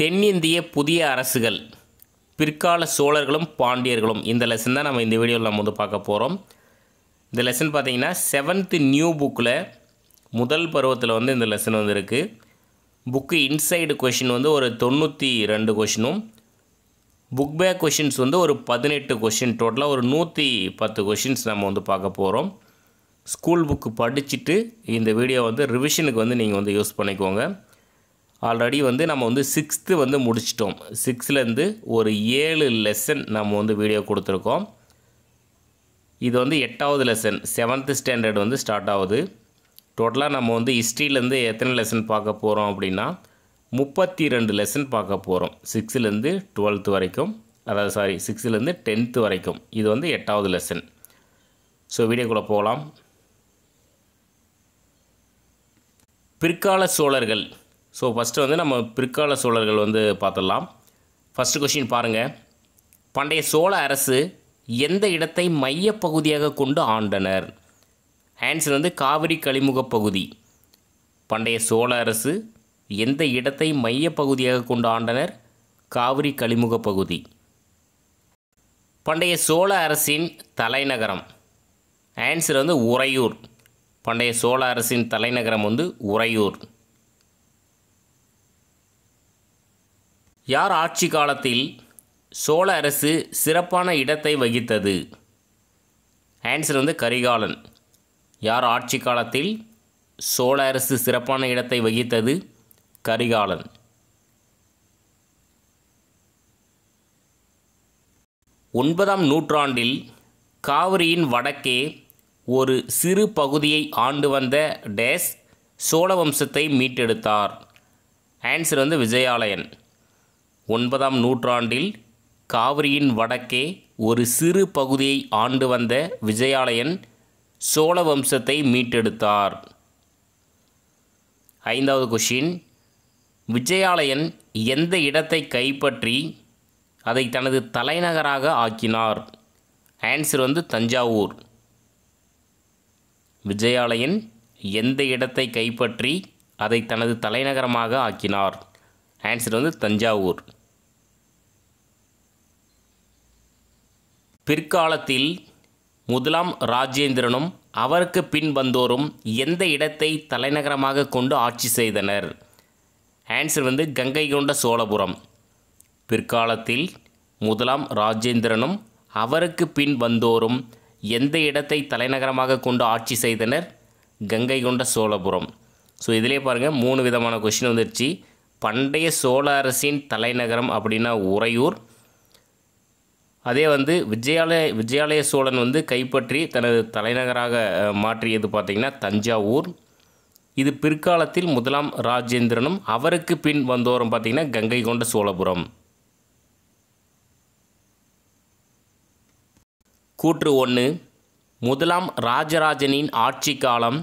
தென்னிந்திய புதிய அரசுகள் பிற்கால சோழர்களும் பாண்டியர்களும் இந்த லெசன் தான் நம்ம இந்த வீடியோவில் நம்ம வந்து பார்க்க போகிறோம் இந்த லெசன் பார்த்திங்கன்னா செவன்த்து நியூ புக்கில் முதல் பருவத்தில் வந்து இந்த லெசன் வந்து இருக்குது புக்கு இன்சைடு கொஷின் வந்து ஒரு தொண்ணூற்றி ரெண்டு கொஷினும் புக் பேக் கொஷின்ஸ் வந்து ஒரு பதினெட்டு கொஷின் டோட்டலாக ஒரு நூற்றி பத்து கொஷின்ஸ் நம்ம வந்து பார்க்க போகிறோம் ஸ்கூல் புக்கு படிச்சுட்டு இந்த வீடியோ வந்து ரிவிஷனுக்கு வந்து நீங்கள் வந்து யூஸ் பண்ணிக்கோங்க ஆல்ரெடி வந்து நம்ம வந்து சிக்ஸ்த்து வந்து முடிச்சிட்டோம் சிக்ஸ்த்துலேருந்து ஒரு ஏழு லெசன் நம்ம வந்து வீடியோ கொடுத்துருக்கோம் இது வந்து எட்டாவது லெசன் செவன்த்து ஸ்டாண்டர்ட் வந்து ஸ்டார்ட் ஆகுது டோட்டலாக நம்ம வந்து ஹிஸ்ட்ரியிலேருந்து எத்தனை லெசன் பார்க்க போகிறோம் அப்படின்னா முப்பத்தி ரெண்டு லெசன் பார்க்க போகிறோம் சிக்ஸ்த்துலேருந்து டுவெல்த்து வரைக்கும் அதாவது சாரி சிக்ஸ்த்துலேருந்து டென்த்து வரைக்கும் இது வந்து எட்டாவது லெசன் ஸோ வீடியோக்குள்ளே போகலாம் பிற்கால சோழர்கள் ஸோ ஃபஸ்ட்டு வந்து நம்ம பிற்கால சோழர்கள் வந்து பார்த்துடலாம் ஃபஸ்ட்டு கொஷின் பாருங்கள் பண்டைய சோழ அரசு எந்த இடத்தை மையப்பகுதியாக கொண்டு ஆண்டனர் ஆன்சர் வந்து காவிரி கழிமுக பகுதி பண்டைய சோழ அரசு எந்த இடத்தை மையப்பகுதியாக கொண்டு ஆண்டனர் காவிரி கழிமுக பகுதி பண்டைய சோழ அரசின் தலைநகரம் ஆன்சர் வந்து உறையூர் பண்டைய சோழ அரசின் தலைநகரம் வந்து உறையூர் யார் ஆட்சி காலத்தில் சோழ அரசு சிறப்பான இடத்தை வகித்தது ஆன்சர் வந்து கரிகாலன் யார் ஆட்சி காலத்தில் சோழ அரசு சிறப்பான இடத்தை வகித்தது கரிகாலன் ஒன்பதாம் நூற்றாண்டில் காவிரியின் வடக்கே ஒரு சிறு பகுதியை ஆண்டு வந்த டேஸ் சோழ வம்சத்தை மீட்டெடுத்தார் ஆன்சர் வந்து விஜயாலயன் ஒன்பதாம் நூற்றாண்டில் காவிரியின் வடக்கே ஒரு சிறு பகுதியை ஆண்டு வந்த விஜயாலயன் சோழ வம்சத்தை மீட்டெடுத்தார் ஐந்தாவது கொஷின் விஜயாலயன் எந்த இடத்தை கைப்பற்றி அதை தனது தலைநகராக ஆக்கினார் ஆன்சர் வந்து தஞ்சாவூர் விஜயாலயன் எந்த இடத்தை கைப்பற்றி அதை தனது தலைநகரமாக ஆக்கினார் ஆன்சர் வந்து தஞ்சாவூர் பிற்காலத்தில் முதலாம் ராஜேந்திரனும் அவருக்கு பின் வந்தோரும் எந்த இடத்தை தலைநகரமாக கொண்டு ஆட்சி செய்தனர் ஆன்சர் வந்து கங்கை கொண்ட சோழபுரம் பிற்காலத்தில் முதலாம் ராஜேந்திரனும் அவருக்கு பின் வந்தோரும் எந்த இடத்தை தலைநகரமாக கொண்டு ஆட்சி செய்தனர் கங்கை கொண்ட சோழபுரம் ஸோ இதிலே பாருங்கள் மூணு விதமான கொஷின் வந்துருச்சு பண்டைய சோழ அரசின் தலைநகரம் அப்படின்னா உறையூர் அதே வந்து விஜயாலய விஜயாலய சோழன் வந்து கைப்பற்றி தனது தலைநகராக மாற்றியது பார்த்திங்கன்னா தஞ்சாவூர் இது பிற்காலத்தில் முதலாம் ராஜேந்திரனும் அவருக்கு பின் வந்தோரும் பார்த்திங்கன்னா கங்கை கொண்ட சோழபுரம் கூற்று ஒன்று முதலாம் ராஜராஜனின் ஆட்சி காலம்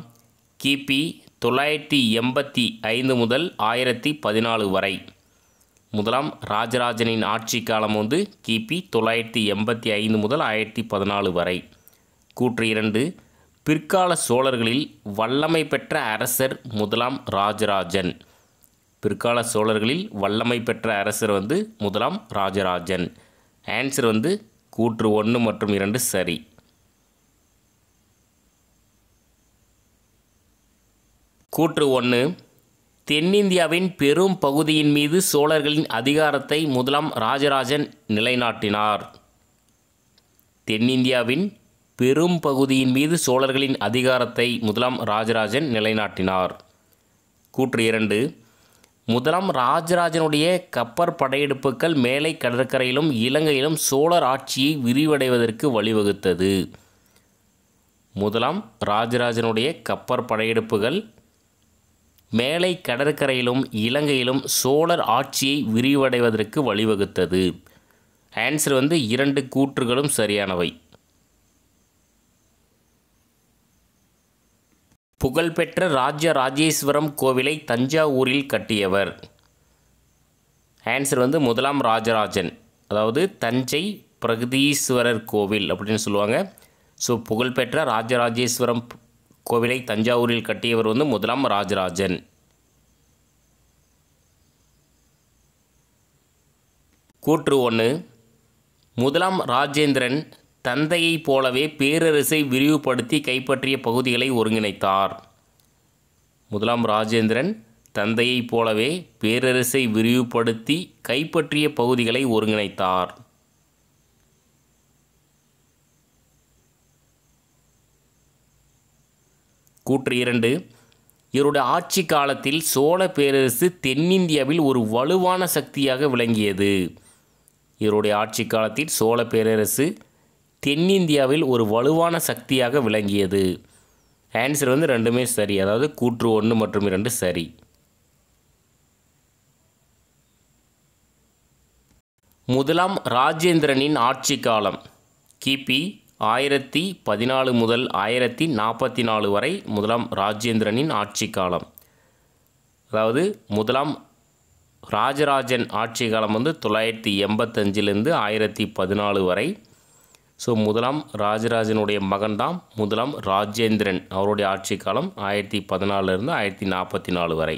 கிபி தொள்ளாயிரத்தி எண்பத்தி ஐந்து முதல் ஆயிரத்தி பதினாலு வரை முதலாம் ராஜராஜனின் ஆட்சி காலம் வந்து கிபி தொள்ளாயிரத்தி எண்பத்தி ஐந்து முதல் ஆயிரத்தி பதினாலு வரை கூற்று இரண்டு பிற்கால சோழர்களில் வல்லமை பெற்ற அரசர் முதலாம் ராஜராஜன் பிற்கால சோழர்களில் வல்லமை பெற்ற அரசர் வந்து முதலாம் ராஜராஜன் ஆன்சர் வந்து கூற்று ஒன்று மற்றும் இரண்டு சரி கூற்று ஒன்று தென்னிந்தியாவின் பெரும் பகுதியின் மீது சோழர்களின் அதிகாரத்தை முதலாம் ராஜராஜன் நிலைநாட்டினார் தென்னிந்தியாவின் பெரும் பகுதியின் மீது சோழர்களின் அதிகாரத்தை முதலாம் ராஜராஜன் நிலைநாட்டினார் கூற்று இரண்டு முதலாம் ராஜராஜனுடைய கப்பர் படையெடுப்புகள் மேலை கடற்கரையிலும் இலங்கையிலும் சோழர் ஆட்சியை விரிவடைவதற்கு வழிவகுத்தது முதலாம் ராஜராஜனுடைய கப்பர் படையெடுப்புகள் மேலை கடற்கரையிலும் இலங்கையிலும் சோழர் ஆட்சியை விரிவடைவதற்கு வழிவகுத்தது ஆன்சர் வந்து இரண்டு கூற்றுகளும் சரியானவை புகழ்பெற்ற ராஜ ராஜேஸ்வரம் கோவிலை தஞ்சாவூரில் கட்டியவர் ஆன்சர் வந்து முதலாம் ராஜராஜன் அதாவது தஞ்சை பிரகதீஸ்வரர் கோவில் அப்படின்னு சொல்லுவாங்க ஸோ புகழ்பெற்ற ராஜராஜேஸ்வரம் கோவிலை தஞ்சாவூரில் கட்டியவர் வந்து முதலாம் ராஜராஜன் கூற்று ஒன்று முதலாம் ராஜேந்திரன் தந்தையைப் போலவே பேரரசை விரிவுபடுத்தி கைப்பற்றிய பகுதிகளை ஒருங்கிணைத்தார் முதலாம் ராஜேந்திரன் தந்தையைப் போலவே பேரரசை விரிவுபடுத்தி கைப்பற்றிய பகுதிகளை ஒருங்கிணைத்தார் கூற்று இரண்டு இவருடைய ஆட்சி காலத்தில் சோழ பேரரசு தென்னிந்தியாவில் ஒரு வலுவான சக்தியாக விளங்கியது இவருடைய ஆட்சி காலத்தில் சோழ பேரரசு தென்னிந்தியாவில் ஒரு வலுவான சக்தியாக விளங்கியது ஆன்சர் வந்து ரெண்டுமே சரி அதாவது கூற்று ஒன்று மற்றும் இரண்டு சரி முதலாம் ராஜேந்திரனின் ஆட்சி காலம் கிபி ஆயிரத்தி பதினாலு முதல் ஆயிரத்தி நாற்பத்தி நாலு வரை முதலாம் ராஜேந்திரனின் ஆட்சி காலம் அதாவது முதலாம் ராஜராஜன் ஆட்சி காலம் வந்து தொள்ளாயிரத்தி எண்பத்தஞ்சிலேருந்து ஆயிரத்தி பதினாலு வரை ஸோ முதலாம் ராஜராஜனுடைய மகன்தான் முதலாம் ராஜேந்திரன் அவருடைய ஆட்சி காலம் ஆயிரத்தி பதினாலிருந்து ஆயிரத்தி நாற்பத்தி நாலு வரை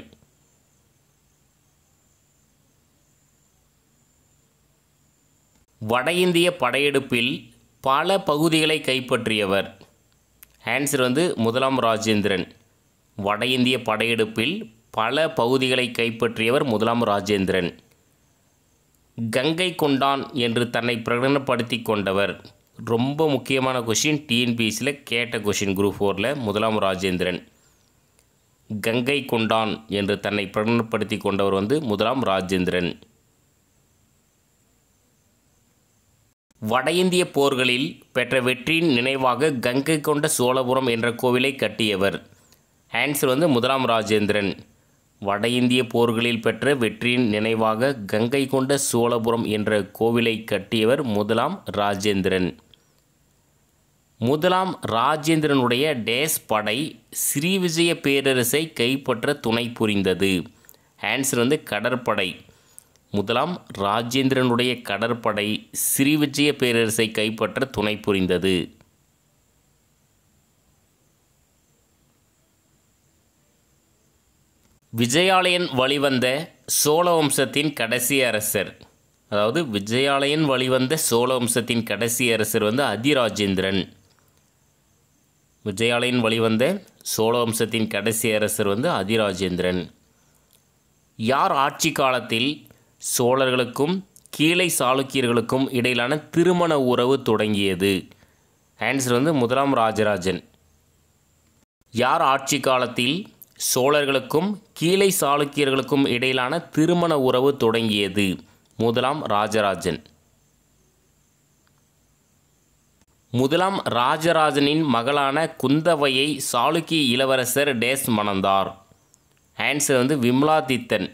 வட இந்திய படையெடுப்பில் பல பகுதிகளை கைப்பற்றியவர் ஆன்சர் வந்து முதலாம் ராஜேந்திரன் வட இந்திய படையெடுப்பில் பல பகுதிகளை கைப்பற்றியவர் முதலாம் ராஜேந்திரன் கங்கை கொண்டான் என்று தன்னை பிரகடனப்படுத்தி கொண்டவர் ரொம்ப முக்கியமான கொஷின் டிஎன்பிஎஸ்சியில் கேட்ட கொஷின் குரூப் ஃபோரில் முதலாம் ராஜேந்திரன் கங்கை கொண்டான் என்று தன்னை பிரகடனப்படுத்தி கொண்டவர் வந்து முதலாம் ராஜேந்திரன் வட இந்திய போர்களில் பெற்ற வெற்றியின் நினைவாக கங்கை கொண்ட சோழபுரம் என்ற கோவிலை கட்டியவர் ஆன்சர் வந்து முதலாம் ராஜேந்திரன் வட இந்திய போர்களில் பெற்ற வெற்றியின் நினைவாக கங்கை கொண்ட சோழபுரம் என்ற கோவிலை கட்டியவர் முதலாம் ராஜேந்திரன் முதலாம் ராஜேந்திரனுடைய டேஸ் படை ஸ்ரீவிஜய பேரரசை கைப்பற்ற துணை புரிந்தது ஆன்சர் வந்து கடற்படை முதலாம் ராஜேந்திரனுடைய கடற்படை ஸ்ரீவிஜய பேரரசை கைப்பற்ற துணை புரிந்தது விஜயாலயன் வழிவந்த சோழ வம்சத்தின் கடைசி அரசர் அதாவது விஜயாலயன் வழிவந்த சோழ வம்சத்தின் கடைசி அரசர் வந்து அதிராஜேந்திரன் விஜயாலயன் வழிவந்த சோழ வம்சத்தின் கடைசி அரசர் வந்து அதிராஜேந்திரன் யார் ஆட்சி காலத்தில் சோழர்களுக்கும் கீழே சாளுக்கியர்களுக்கும் இடையிலான திருமண உறவு தொடங்கியது ஆன்சர் வந்து முதலாம் ராஜராஜன் யார் ஆட்சி காலத்தில் சோழர்களுக்கும் கீழே சாளுக்கியர்களுக்கும் இடையிலான திருமண உறவு தொடங்கியது முதலாம் ராஜராஜன் முதலாம் ராஜராஜனின் மகளான குந்தவையை சாளுக்கிய இளவரசர் டேஸ் மணந்தார் ஆன்சர் வந்து விம்லாதித்தன்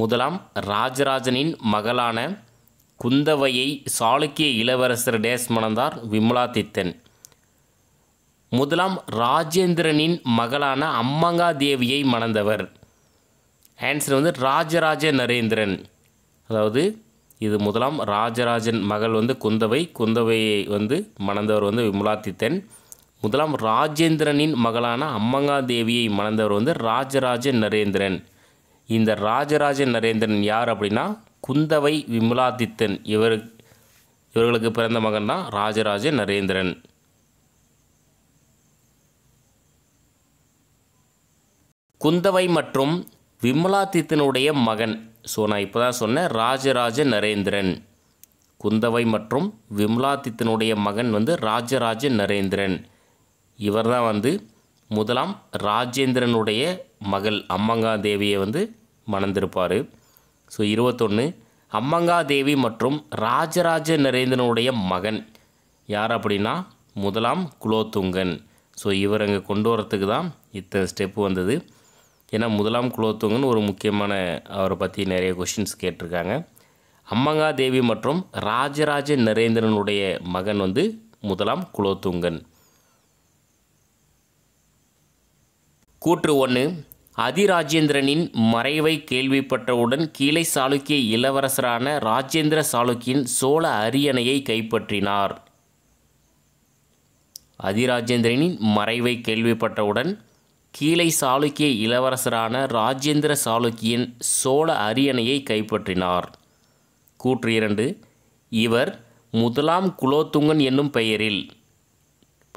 முதலாம் ராஜராஜனின் மகளான குந்தவையை சாளுக்கிய இளவரசர் டேஸ் மணந்தார் விமலாதித்தன் முதலாம் ராஜேந்திரனின் மகளான அம்மங்கா தேவியை மணந்தவர் ஆன்சர் வந்து ராஜராஜ நரேந்திரன் அதாவது இது முதலாம் ராஜராஜன் மகள் வந்து குந்தவை குந்தவையை வந்து மணந்தவர் வந்து விமலாதித்தன் முதலாம் ராஜேந்திரனின் மகளான அம்மங்கா தேவியை மணந்தவர் வந்து ராஜராஜ நரேந்திரன் இந்த ராஜராஜ நரேந்திரன் யார் அப்படின்னா குந்தவை விமலாதித்தன் இவர் இவர்களுக்கு பிறந்த மகன் தான் ராஜராஜ நரேந்திரன் குந்தவை மற்றும் விமலாதித்தனுடைய மகன் ஸோ நான் இப்போ தான் சொன்னேன் ராஜராஜ நரேந்திரன் குந்தவை மற்றும் விமலாதித்தனுடைய மகன் வந்து ராஜராஜ நரேந்திரன் இவர் தான் வந்து முதலாம் ராஜேந்திரனுடைய மகள் அம்மங்கா தேவியை வந்து மணந்திருப்பார் ஸோ இருபத்தொன்று அம்மங்காதேவி மற்றும் ராஜராஜ நரேந்திரனுடைய மகன் யார் அப்படின்னா முதலாம் குலோத்துங்கன் ஸோ இவர் அங்கே கொண்டு வரத்துக்கு தான் இத்தனை ஸ்டெப்பு வந்தது ஏன்னா முதலாம் குலோத்துங்கன் ஒரு முக்கியமான அவரை பற்றி நிறைய கொஷின்ஸ் கேட்டிருக்காங்க அம்மங்காதேவி மற்றும் ராஜராஜ நரேந்திரனுடைய மகன் வந்து முதலாம் குலோத்துங்கன் கூற்று ஒன்று அதிராஜேந்திரனின் மறைவை கேள்விப்பட்டவுடன் கீழே சாளுக்கிய இளவரசரான ராஜேந்திர சாளுக்கியின் சோழ அரியணையை கைப்பற்றினார் அதிராஜேந்திரனின் மறைவை கேள்விப்பட்டவுடன் கீழே சாளுக்கிய இளவரசரான ராஜேந்திர சாளுக்கியின் சோழ அரியணையை கைப்பற்றினார் கூற்று இரண்டு இவர் முதலாம் குலோத்துங்கன் என்னும் பெயரில்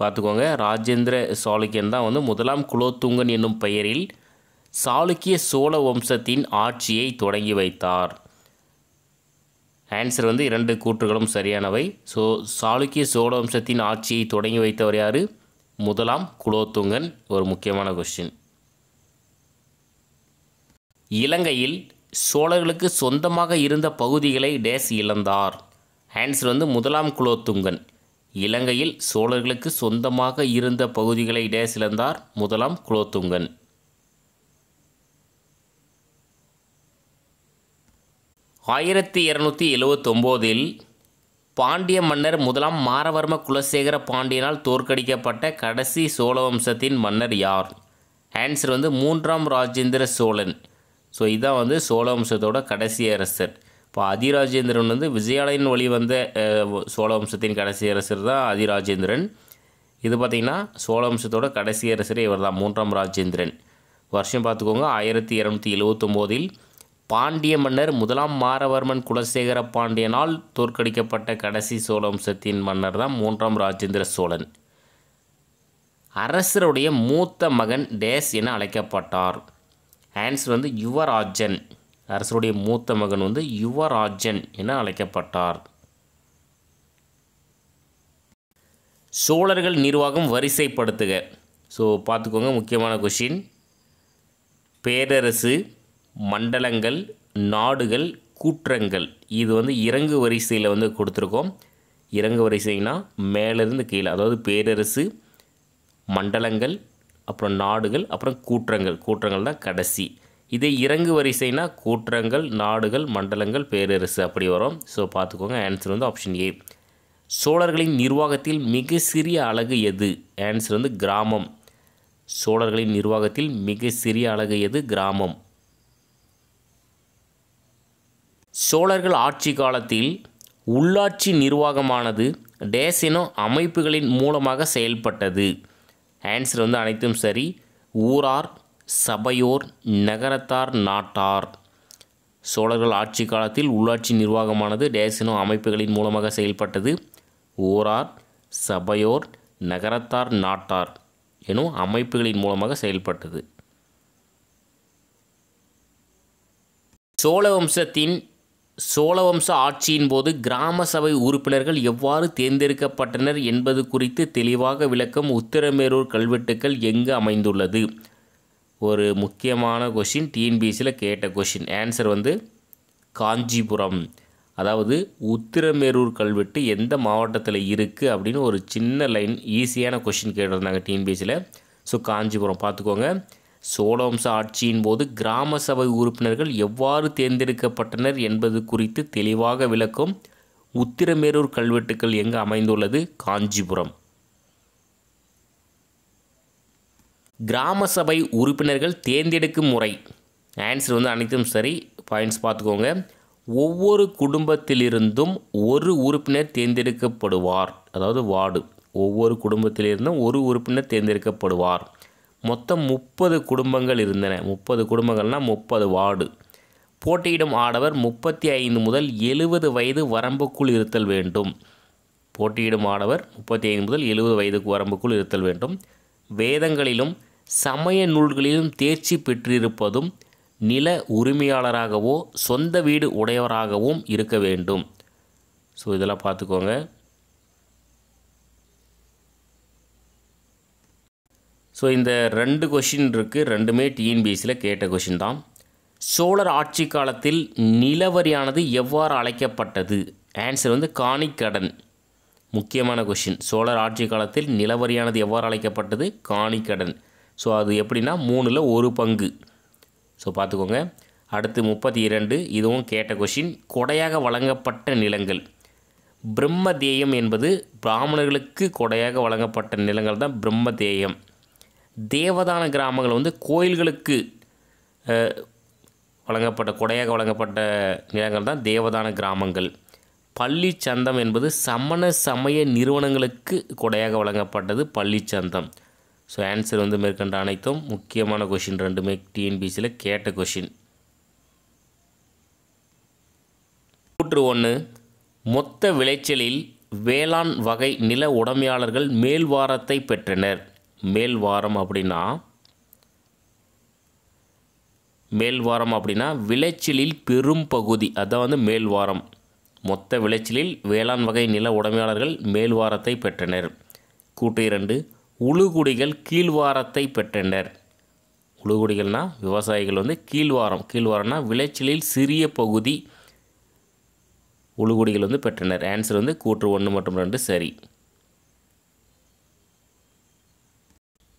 பார்த்துக்கோங்க ராஜேந்திர சாளுக்கியன் தான் வந்து முதலாம் குலோத்துங்கன் என்னும் பெயரில் சாளுக்கிய சோழ வம்சத்தின் ஆட்சியை தொடங்கி வைத்தார் ஆன்சர் வந்து இரண்டு கூற்றுகளும் சரியானவை ஸோ சாளுக்கிய சோழ வம்சத்தின் ஆட்சியை தொடங்கி வைத்தவர் யார் முதலாம் குலோத்துங்கன் ஒரு முக்கியமான கொஸ்டின் இலங்கையில் சோழர்களுக்கு சொந்தமாக இருந்த பகுதிகளை டேஸ் இழந்தார் ஆன்சர் வந்து முதலாம் குலோத்துங்கன் இலங்கையில் சோழர்களுக்கு சொந்தமாக இருந்த பகுதிகளை டேஸ் இழந்தார் முதலாம் குலோத்துங்கன் ஆயிரத்தி இரநூத்தி எழுவத்தொம்போதில் பாண்டிய மன்னர் முதலாம் மாரவர்ம குலசேகர பாண்டியனால் தோற்கடிக்கப்பட்ட கடைசி சோழ வம்சத்தின் மன்னர் யார் ஆன்சர் வந்து மூன்றாம் ராஜேந்திர சோழன் ஸோ இதுதான் வந்து சோழ வம்சத்தோட கடைசி அரசர் இப்போ அதிராஜேந்திரன் வந்து விஜயாலயன் வழி வந்த சோழ வம்சத்தின் கடைசி அரசர் தான் அதிராஜேந்திரன் இது பார்த்திங்கன்னா சோழ வம்சத்தோட கடைசி அரசரே இவர் தான் மூன்றாம் ராஜேந்திரன் வருஷம் பார்த்துக்கோங்க ஆயிரத்தி இரநூத்தி எழுவத்தொம்போதில் பாண்டிய மன்னர் முதலாம் மாரவர்மன் குலசேகர பாண்டியனால் தோற்கடிக்கப்பட்ட கடைசி சோழ வம்சத்தின் மன்னர் தான் மூன்றாம் ராஜேந்திர சோழன் அரசருடைய மூத்த மகன் டேஸ் என அழைக்கப்பட்டார் ஆன்சர் வந்து யுவராஜன் அரசருடைய மூத்த மகன் வந்து யுவராஜன் என அழைக்கப்பட்டார் சோழர்கள் நிர்வாகம் வரிசைப்படுத்துக ஸோ பார்த்துக்கோங்க முக்கியமான கொஷின் பேரரசு மண்டலங்கள் நாடுகள் கூற்றங்கள் இது வந்து இறங்கு வரிசையில் வந்து கொடுத்துருக்கோம் இறங்கு வரிசைனா மேலேருந்து கீழே அதாவது பேரரசு மண்டலங்கள் அப்புறம் நாடுகள் அப்புறம் கூற்றங்கள் கூற்றங்கள் தான் கடைசி இதே இறங்கு வரிசைனா கூற்றங்கள் நாடுகள் மண்டலங்கள் பேரரசு அப்படி வரும் ஸோ பார்த்துக்கோங்க ஆன்சர் வந்து ஆப்ஷன் ஏ சோழர்களின் நிர்வாகத்தில் மிக சிறிய அழகு எது ஆன்சர் வந்து கிராமம் சோழர்களின் நிர்வாகத்தில் மிக சிறிய அழகு எது கிராமம் சோழர்கள் ஆட்சி காலத்தில் உள்ளாட்சி நிர்வாகமானது டேசினோ அமைப்புகளின் மூலமாக செயல்பட்டது ஆன்சர் வந்து அனைத்தும் சரி ஊரார் சபையோர் நகரத்தார் நாட்டார் சோழர்கள் ஆட்சி காலத்தில் உள்ளாட்சி நிர்வாகமானது டேசினோ அமைப்புகளின் மூலமாக செயல்பட்டது ஊரார் சபையோர் நகரத்தார் நாட்டார் எனும் அமைப்புகளின் மூலமாக செயல்பட்டது சோழ வம்சத்தின் சோழவம்ச ஆட்சியின் போது கிராம சபை உறுப்பினர்கள் எவ்வாறு தேர்ந்தெடுக்கப்பட்டனர் என்பது குறித்து தெளிவாக விளக்கும் உத்திரமேரூர் கல்வெட்டுக்கள் எங்கு அமைந்துள்ளது ஒரு முக்கியமான கொஷின் டிஎன்பிஎஸ்சியில் கேட்ட கொஷின் ஆன்சர் வந்து காஞ்சிபுரம் அதாவது உத்திரமேரூர் கல்வெட்டு எந்த மாவட்டத்தில் இருக்குது அப்படின்னு ஒரு சின்ன லைன் ஈஸியான கொஷின் கேட்டிருந்தாங்க டிஎன்பிஎஸ்சியில் ஸோ காஞ்சிபுரம் பார்த்துக்கோங்க சோழவம்ச ஆட்சியின் போது கிராம சபை உறுப்பினர்கள் எவ்வாறு தேர்ந்தெடுக்கப்பட்டனர் என்பது குறித்து தெளிவாக விளக்கும் உத்திரமேரூர் கல்வெட்டுக்கள் எங்கு அமைந்துள்ளது காஞ்சிபுரம் கிராம சபை உறுப்பினர்கள் தேர்ந்தெடுக்கும் முறை ஆன்சர் வந்து அனைத்தும் சரி பாயிண்ட்ஸ் பார்த்துக்கோங்க ஒவ்வொரு குடும்பத்திலிருந்தும் ஒரு உறுப்பினர் தேர்ந்தெடுக்கப்படுவார் அதாவது வார்டு ஒவ்வொரு குடும்பத்திலிருந்தும் ஒரு உறுப்பினர் தேர்ந்தெடுக்கப்படுவார் மொத்தம் முப்பது குடும்பங்கள் இருந்தன முப்பது குடும்பங்கள்னால் முப்பது வார்டு போட்டியிடும் ஆடவர் முப்பத்தி ஐந்து முதல் எழுபது வயது வரம்புக்குள் இருத்தல் வேண்டும் போட்டியிடும் ஆடவர் முப்பத்தி ஐந்து முதல் எழுபது வயதுக்கு வரம்புக்குள் இருத்தல் வேண்டும் வேதங்களிலும் சமய நூல்களிலும் தேர்ச்சி பெற்றிருப்பதும் நில உரிமையாளராகவோ சொந்த வீடு உடையவராகவும் இருக்க வேண்டும் ஸோ இதெல்லாம் பார்த்துக்கோங்க ஸோ இந்த ரெண்டு கொஷின் இருக்குது ரெண்டுமே டிஎன்பிஎஸ்சியில் கேட்ட கொஷின் தான் சோழர் ஆட்சி காலத்தில் நிலவரியானது எவ்வாறு அழைக்கப்பட்டது ஆன்சர் வந்து காணிக்கடன் முக்கியமான கொஷின் சோழர் ஆட்சி காலத்தில் நிலவரியானது எவ்வாறு அழைக்கப்பட்டது காணிக்கடன் ஸோ அது எப்படின்னா மூணில் ஒரு பங்கு ஸோ பார்த்துக்கோங்க அடுத்து முப்பத்தி இரண்டு இதுவும் கேட்ட கொஷின் கொடையாக வழங்கப்பட்ட நிலங்கள் பிரம்ம தேயம் என்பது பிராமணர்களுக்கு கொடையாக வழங்கப்பட்ட நிலங்கள் தான் பிரம்ம தேயம் தேவதான கிராமங்கள் வந்து கோயில்களுக்கு வழங்கப்பட்ட கொடையாக வழங்கப்பட்ட நிலங்கள் தான் தேவதான கிராமங்கள் பள்ளி சந்தம் என்பது சமண சமய நிறுவனங்களுக்கு கொடையாக வழங்கப்பட்டது பள்ளி சந்தம் ஸோ ஆன்சர் வந்து மேற்கண்ட அனைத்தும் முக்கியமான கொஷின் ரெண்டுமே டிஎன்பிசியில் கேட்ட கொஷின் கூற்று ஒன்று மொத்த விளைச்சலில் வேளாண் வகை நில உடமையாளர்கள் மேல்வாரத்தை பெற்றனர் மேல் வாரம் அப்படின்னா மேல் வாரம் அப்படின்னா விளைச்சலில் பெரும் பகுதி அதான் வந்து மேல் வாரம் மொத்த விளைச்சலில் வேளாண் வகை நில உடமையாளர்கள் மேல் வாரத்தை பெற்றனர் கூட்டு இரண்டு உழுகுடிகள் கீழ்வாரத்தை பெற்றனர் உழுகுடிகள்னால் விவசாயிகள் வந்து கீழ்வாரம் கீழ்வாரம்னா விளைச்சலில் சிறிய பகுதி உழுகுடிகள் வந்து பெற்றனர் ஆன்சர் வந்து கூற்று ஒன்று மற்றும் ரெண்டு சரி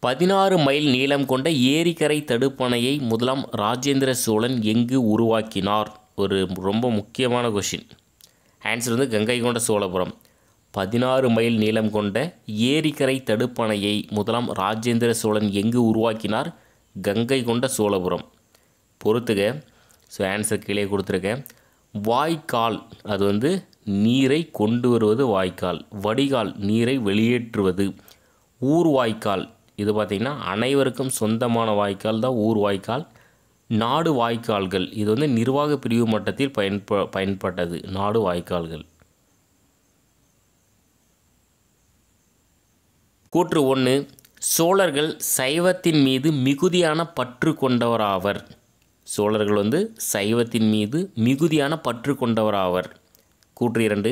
பதினாறு மைல் நீளம் கொண்ட ஏரிக்கரை தடுப்பணையை முதலாம் ராஜேந்திர சோழன் எங்கு உருவாக்கினார் ஒரு ரொம்ப முக்கியமான கொஷின் ஆன்சர் வந்து கங்கை கொண்ட சோழபுரம் பதினாறு மைல் நீளம் கொண்ட ஏரிக்கரை தடுப்பணையை முதலாம் ராஜேந்திர சோழன் எங்கு உருவாக்கினார் கங்கை கொண்ட சோழபுரம் பொறுத்துக ஸோ ஆன்சர் கீழே கொடுத்துருக்கேன் வாய்க்கால் அது வந்து நீரை கொண்டு வருவது வாய்க்கால் வடிகால் நீரை வெளியேற்றுவது ஊர் வாய்க்கால் இது பார்த்திங்கன்னா அனைவருக்கும் சொந்தமான வாய்க்கால் தான் ஊர் வாய்க்கால் நாடு வாய்க்கால்கள் இது வந்து நிர்வாக பிரிவு மட்டத்தில் பயன்ப பயன்பட்டது நாடு வாய்க்கால்கள் கூற்று ஒன்று சோழர்கள் சைவத்தின் மீது மிகுதியான பற்று கொண்டவராவர் சோழர்கள் வந்து சைவத்தின் மீது மிகுதியான பற்று கொண்டவராவர் கூற்று இரண்டு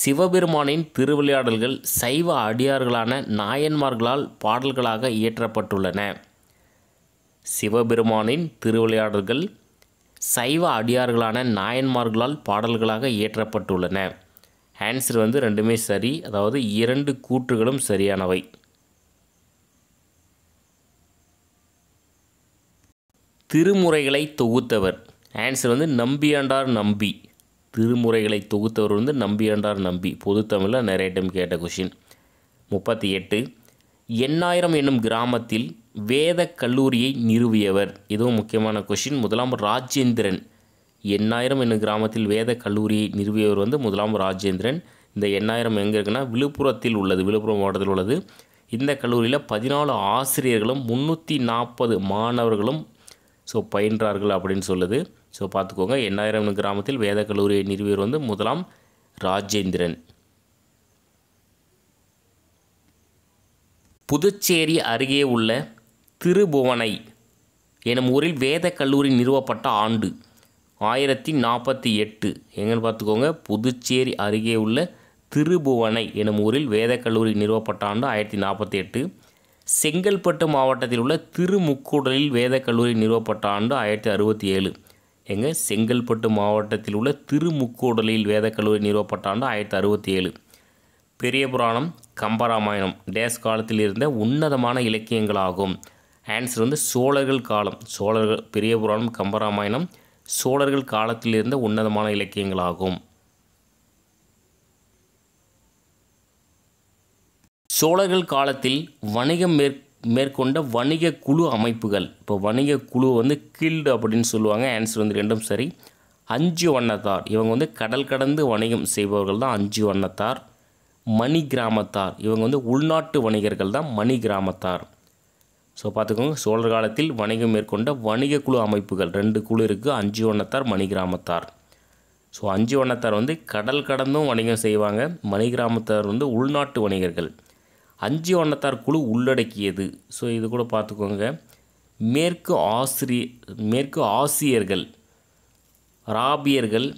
சிவபெருமானின் திருவிளையாடல்கள் சைவ அடியார்களான நாயன்மார்களால் பாடல்களாக இயற்றப்பட்டுள்ளன சிவபெருமானின் திருவிளையாடல்கள் சைவ அடியார்களான நாயன்மார்களால் பாடல்களாக இயற்றப்பட்டுள்ளன ஆன்சர் வந்து ரெண்டுமே சரி அதாவது இரண்டு கூற்றுகளும் சரியானவை திருமுறைகளை தொகுத்தவர் ஆன்சர் வந்து நம்பியாண்டார் நம்பி திருமுறைகளை தொகுத்தவர் வந்து நம்பியாண்டார் நம்பி பொது தமிழில் நிறைய டைம் கேட்ட கொஷின் முப்பத்தி எட்டு எண்ணாயிரம் என்னும் கிராமத்தில் வேத கல்லூரியை நிறுவியவர் இதுவும் முக்கியமான கொஷின் முதலாம் ராஜேந்திரன் எண்ணாயிரம் என்னும் கிராமத்தில் வேத கல்லூரியை நிறுவியவர் வந்து முதலாம் ராஜேந்திரன் இந்த எண்ணாயிரம் எங்கே இருக்குன்னா விழுப்புரத்தில் உள்ளது விழுப்புரம் மாவட்டத்தில் உள்ளது இந்த கல்லூரியில் பதினாலு ஆசிரியர்களும் முந்நூற்றி நாற்பது மாணவர்களும் ஸோ பயின்றார்கள் அப்படின்னு சொல்லுது ஸோ பார்த்துக்கோங்க எண்ணாயிரம் கிராமத்தில் வேத கல்லூரியை நிறுவியர் வந்து முதலாம் ராஜேந்திரன் புதுச்சேரி அருகே உள்ள திருபுவனை எனும் ஊரில் வேத கல்லூரி நிறுவப்பட்ட ஆண்டு ஆயிரத்தி நாற்பத்தி எட்டு எங்கன்னு பார்த்துக்கோங்க புதுச்சேரி அருகே உள்ள திருபுவனை எனும் ஊரில் வேத கல்லூரி நிறுவப்பட்ட ஆண்டு ஆயிரத்தி நாற்பத்தி எட்டு செங்கல்பட்டு மாவட்டத்தில் உள்ள திருமுக்கூடலில் வேத கல்லூரி நிறுவப்பட்ட ஆண்டு ஆயிரத்தி அறுபத்தி ஏழு எங்கள் செங்கல்பட்டு மாவட்டத்தில் உள்ள திருமுக்கோடலில் வேதக்கல்லூரி நிறுவப்பட்ட ஆண்டு ஆயிரத்தி அறுபத்தி ஏழு பெரிய புராணம் கம்பராமாயணம் டேஸ் காலத்தில் இருந்த உன்னதமான இலக்கியங்களாகும் ஆன்சர் வந்து சோழர்கள் காலம் சோழர்கள் பெரிய புராணம் கம்பராமாயணம் சோழர்கள் காலத்தில் இருந்த உன்னதமான இலக்கியங்களாகும் சோழர்கள் காலத்தில் வணிகம் மேற் மேற்கொண்ட வணிக குழு அமைப்புகள் இப்போ வணிக குழு வந்து கில்டு அப்படின்னு சொல்லுவாங்க ஆன்சர் வந்து ரெண்டும் சரி அஞ்சு வண்ணத்தார் இவங்க வந்து கடல் கடந்து வணிகம் செய்பவர்கள் தான் அஞ்சு வண்ணத்தார் மணி கிராமத்தார் இவங்க வந்து உள்நாட்டு வணிகர்கள் தான் மணி கிராமத்தார் ஸோ பார்த்துக்கோங்க சோழர் காலத்தில் வணிகம் மேற்கொண்ட வணிக குழு அமைப்புகள் ரெண்டு குழு இருக்குது அஞ்சு வண்ணத்தார் மணி கிராமத்தார் ஸோ அஞ்சு வண்ணத்தார் வந்து கடல் கடந்தும் வணிகம் செய்வாங்க மணி கிராமத்தார் வந்து உள்நாட்டு வணிகர்கள் அஞ்சு வண்ணத்தார் குழு உள்ளடக்கியது ஸோ இது கூட பார்த்துக்கோங்க மேற்கு ஆசிரிய மேற்கு ஆசியர்கள் ராபியர்கள்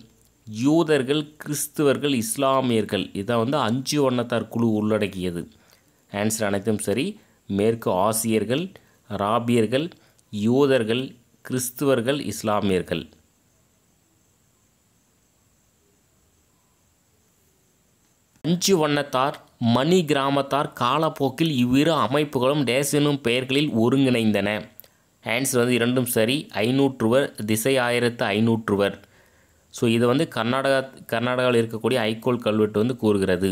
யூதர்கள் கிறிஸ்துவர்கள் இஸ்லாமியர்கள் இதை வந்து அஞ்சு வண்ணத்தார் குழு உள்ளடக்கியது ஆன்சர் அனைத்தும் சரி மேற்கு ஆசியர்கள் ராபியர்கள் யூதர்கள் கிறிஸ்துவர்கள் இஸ்லாமியர்கள் அஞ்சு வண்ணத்தார் மணி கிராமத்தார் காலப்போக்கில் இவ்விரு அமைப்புகளும் டேஸ் பெயர்களில் ஒருங்கிணைந்தன ஆன்சர் வந்து இரண்டும் சரி ஐநூற்றுவர் திசை ஆயிரத்து ஐநூற்றுவர் ஸோ இது வந்து கர்நாடகா கர்நாடகாவில் இருக்கக்கூடிய ஐகோல் கல்வெட்டு வந்து கூறுகிறது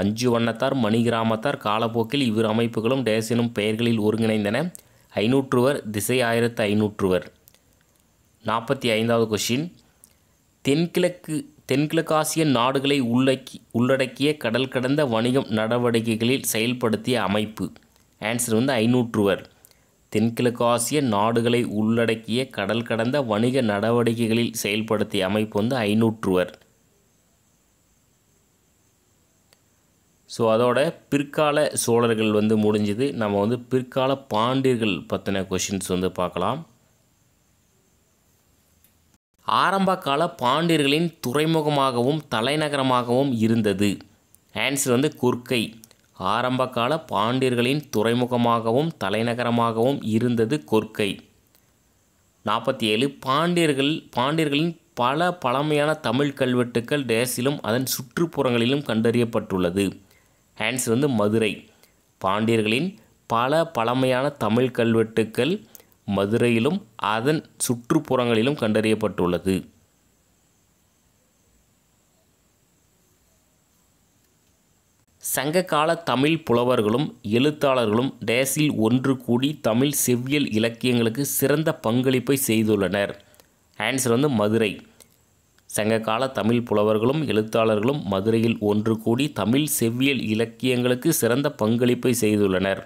அஞ்சு வண்ணத்தார் மணி கிராமத்தார் காலப்போக்கில் இவ்விரு அமைப்புகளும் டேஸ் பெயர்களில் ஒருங்கிணைந்தன ஐநூற்றுவர் திசை ஆயிரத்து ஐநூற்றுவர் நாற்பத்தி ஐந்தாவது கொஷின் தென்கிழக்கு தென்கிழக்காசிய நாடுகளை உள்ளக்கி உள்ளடக்கிய கடல் கடந்த வணிகம் நடவடிக்கைகளில் செயல்படுத்திய அமைப்பு ஆன்சர் வந்து ஐநூற்றுவர் தென்கிழக்காசிய நாடுகளை உள்ளடக்கிய கடல் கடந்த வணிக நடவடிக்கைகளில் செயல்படுத்திய அமைப்பு வந்து ஐநூற்றுவர் ஸோ அதோட பிற்கால சோழர்கள் வந்து முடிஞ்சது நம்ம வந்து பிற்கால பாண்டியர்கள் பற்றின கொஷின்ஸ் வந்து பார்க்கலாம் ஆரம்பகால பாண்டியர்களின் துறைமுகமாகவும் தலைநகரமாகவும் இருந்தது ஆன்சர் வந்து கொர்க்கை ஆரம்பகால பாண்டியர்களின் துறைமுகமாகவும் தலைநகரமாகவும் இருந்தது கொர்க்கை நாற்பத்தி ஏழு பாண்டியர்கள் பாண்டியர்களின் பல பழமையான தமிழ் கல்வெட்டுக்கள் தேசிலும் அதன் சுற்றுப்புறங்களிலும் கண்டறியப்பட்டுள்ளது ஆன்சர் வந்து மதுரை பாண்டியர்களின் பல பழமையான தமிழ் கல்வெட்டுக்கள் மதுரையிலும் அதன் சுற்றுப்புறங்களிலும் கண்டறியப்பட்டுள்ளது சங்ககால தமிழ் புலவர்களும் எழுத்தாளர்களும் டேஸில் ஒன்று கூடி தமிழ் செவ்வியல் இலக்கியங்களுக்கு சிறந்த பங்களிப்பை செய்துள்ளனர் ஆன்சர் வந்து மதுரை சங்ககால தமிழ் புலவர்களும் எழுத்தாளர்களும் மதுரையில் ஒன்று கூடி தமிழ் செவ்வியல் இலக்கியங்களுக்கு சிறந்த பங்களிப்பை செய்துள்ளனர்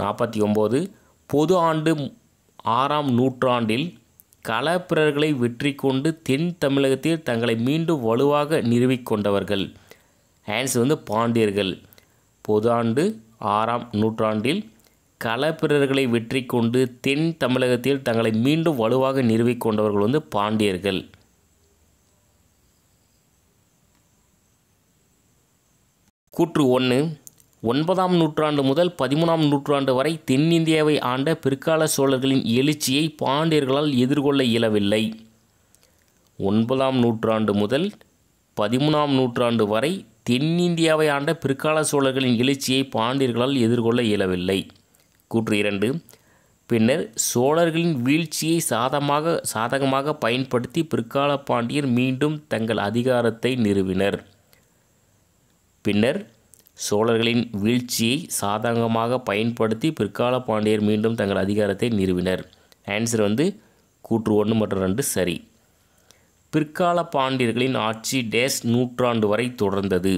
நாற்பத்தி ஒம்பது பொது ஆண்டு ஆறாம் நூற்றாண்டில் களப்பிரர்களை வெற்றி கொண்டு தென் தமிழகத்தில் தங்களை மீண்டும் வலுவாக நிறுவிக்கொண்டவர்கள் ஆன்ஸ் வந்து பாண்டியர்கள் பொது ஆண்டு ஆறாம் நூற்றாண்டில் களப்பிரர்களை வெற்றி கொண்டு தென் தமிழகத்தில் தங்களை மீண்டும் வலுவாக நிறுவிக்கொண்டவர்கள் வந்து பாண்டியர்கள் கூற்று ஒன்று ஒன்பதாம் நூற்றாண்டு முதல் பதிமூணாம் நூற்றாண்டு வரை தென்னிந்தியாவை ஆண்ட பிற்கால சோழர்களின் எழுச்சியை பாண்டியர்களால் எதிர்கொள்ள இயலவில்லை ஒன்பதாம் நூற்றாண்டு முதல் பதிமூணாம் நூற்றாண்டு வரை தென்னிந்தியாவை ஆண்ட பிற்கால சோழர்களின் எழுச்சியை பாண்டியர்களால் எதிர்கொள்ள இயலவில்லை கூற்று இரண்டு பின்னர் சோழர்களின் வீழ்ச்சியை சாதமாக சாதகமாக பயன்படுத்தி பிற்கால பாண்டியர் மீண்டும் தங்கள் அதிகாரத்தை நிறுவினர் பின்னர் சோழர்களின் வீழ்ச்சியை சாதகமாக பயன்படுத்தி பிற்கால பாண்டியர் மீண்டும் தங்கள் அதிகாரத்தை நிறுவினர் ஆன்சர் வந்து கூற்று ஒன்று மற்றும் ரெண்டு சரி பிற்கால பாண்டியர்களின் ஆட்சி டேஸ் நூற்றாண்டு வரை தொடர்ந்தது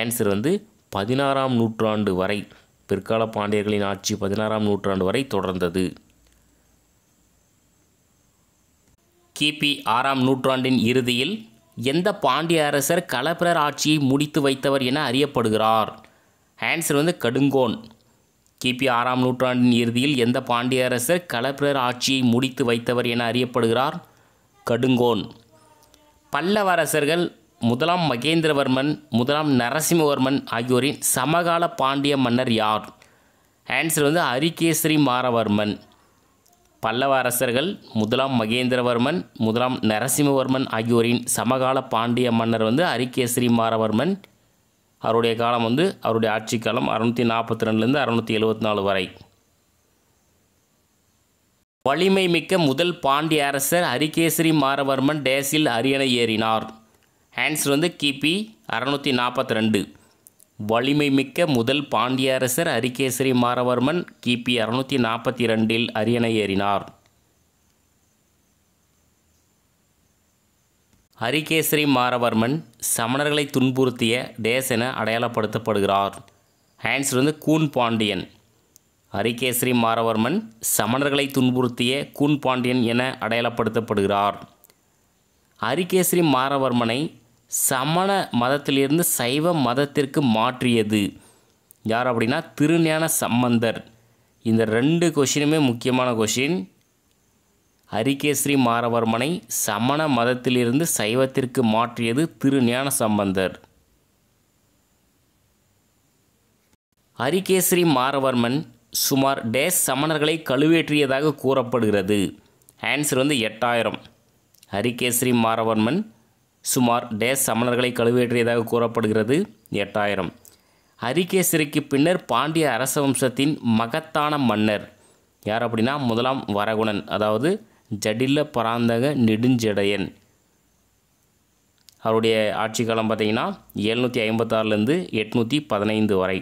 ஆன்சர் வந்து பதினாறாம் நூற்றாண்டு வரை பிற்கால பாண்டியர்களின் ஆட்சி பதினாறாம் நூற்றாண்டு வரை தொடர்ந்தது கிபி ஆறாம் நூற்றாண்டின் இறுதியில் எந்த பாண்டிய அரசர் கலப்பிரர் ஆட்சியை முடித்து வைத்தவர் என அறியப்படுகிறார் ஆன்சர் வந்து கடுங்கோன் கிபி ஆறாம் நூற்றாண்டின் இறுதியில் எந்த பாண்டிய அரசர் கலப்பிரர் ஆட்சியை முடித்து வைத்தவர் என அறியப்படுகிறார் கடுங்கோன் பல்லவ அரசர்கள் முதலாம் மகேந்திரவர்மன் முதலாம் நரசிம்மவர்மன் ஆகியோரின் சமகால பாண்டிய மன்னர் யார் ஆன்சர் வந்து அரிகேசரி மாரவர்மன் பல்லவ அரசர்கள் முதலாம் மகேந்திரவர்மன் முதலாம் நரசிம்மவர்மன் ஆகியோரின் சமகால பாண்டிய மன்னர் வந்து அரிகேசரி மாரவர்மன் அவருடைய காலம் வந்து அவருடைய ஆட்சி காலம் அறுநூத்தி நாற்பத்தி ரெண்டுலேருந்து அறுநூத்தி எழுபத்தி நாலு வரை வலிமை மிக்க முதல் பாண்டிய அரசர் அரிகேசரி மாரவர்மன் டேஸில் அரியணை ஏறினார் ஆன்சர் வந்து கிபி அறுநூத்தி நாற்பத்தி ரெண்டு வலிமை மிக்க முதல் பாண்டிய அரசர் அரிகேசரி மாரவர்மன் கிபி அறுநூத்தி நாற்பத்தி ரெண்டில் அரியணை ஏறினார் அரிகேசரி மாரவர்மன் சமணர்களை துன்புறுத்திய என அடையாளப்படுத்தப்படுகிறார் ஆன்சர் வந்து கூன் பாண்டியன் அரிகேசரி மாரவர்மன் சமணர்களை துன்புறுத்திய கூன் பாண்டியன் என அடையாளப்படுத்தப்படுகிறார் அரிகேசரி மாரவர்மனை சமண மதத்திலிருந்து சைவ மதத்திற்கு மாற்றியது யார் அப்படின்னா திருஞான சம்பந்தர் இந்த ரெண்டு கொஷினுமே முக்கியமான கொஷின் ஹரிகேஸ்ரீ மாரவர்மனை சமண மதத்திலிருந்து சைவத்திற்கு மாற்றியது திருஞான சம்பந்தர் ஹரிகேஸ்ரீ மாரவர்மன் சுமார் டேஸ் சமணர்களை கழுவேற்றியதாக கூறப்படுகிறது ஆன்சர் வந்து எட்டாயிரம் ஹரிகேஸ்ரீ மாரவர்மன் சுமார் டேஸ் சமணர்களை கழுவேற்றியதாக கூறப்படுகிறது எட்டாயிரம் ஹரிகேசரிக்கு பின்னர் பாண்டிய அரச வம்சத்தின் மகத்தான மன்னர் யார் அப்படின்னா முதலாம் வரகுணன் அதாவது ஜடில்ல பராந்தக நெடுஞ்செடையன் அவருடைய ஆட்சி காலம் பார்த்திங்கன்னா எழுநூற்றி ஐம்பத்தாறுலேருந்து எட்நூற்றி பதினைந்து வரை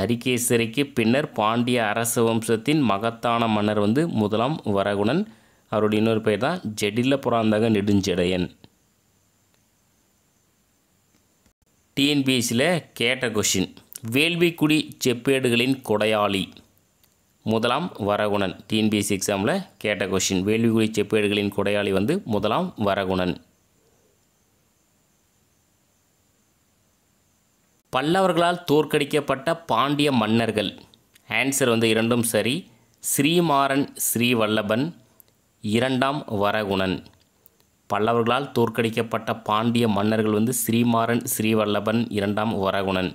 ஹரிகேசரிக்கு பின்னர் பாண்டிய அரச வம்சத்தின் மகத்தான மன்னர் வந்து முதலாம் வரகுணன் அவருடைய இன்னொரு பெயர் தான் ஜெடில்ல புராந்தக நெடுஞ்செடையன் டிஎன்பிஎஸ்சியில் கேட்ட கொஷின் வேள்விக்குடி செப்பேடுகளின் கொடையாளி முதலாம் வரகுணன் டிஎன்பிஎஸ்சி எக்ஸாமில் கேட்ட கொஷின் வேள்விக்குடி செப்பேடுகளின் கொடையாளி வந்து முதலாம் வரகுணன் பல்லவர்களால் தோற்கடிக்கப்பட்ட பாண்டிய மன்னர்கள் ஆன்சர் வந்து இரண்டும் சரி ஸ்ரீமாறன் ஸ்ரீவல்லபன் இரண்டாம் வரகுணன் பல்லவர்களால் தோற்கடிக்கப்பட்ட பாண்டிய மன்னர்கள் வந்து ஸ்ரீமாறன் ஸ்ரீவல்லபன் இரண்டாம் வரகுணன்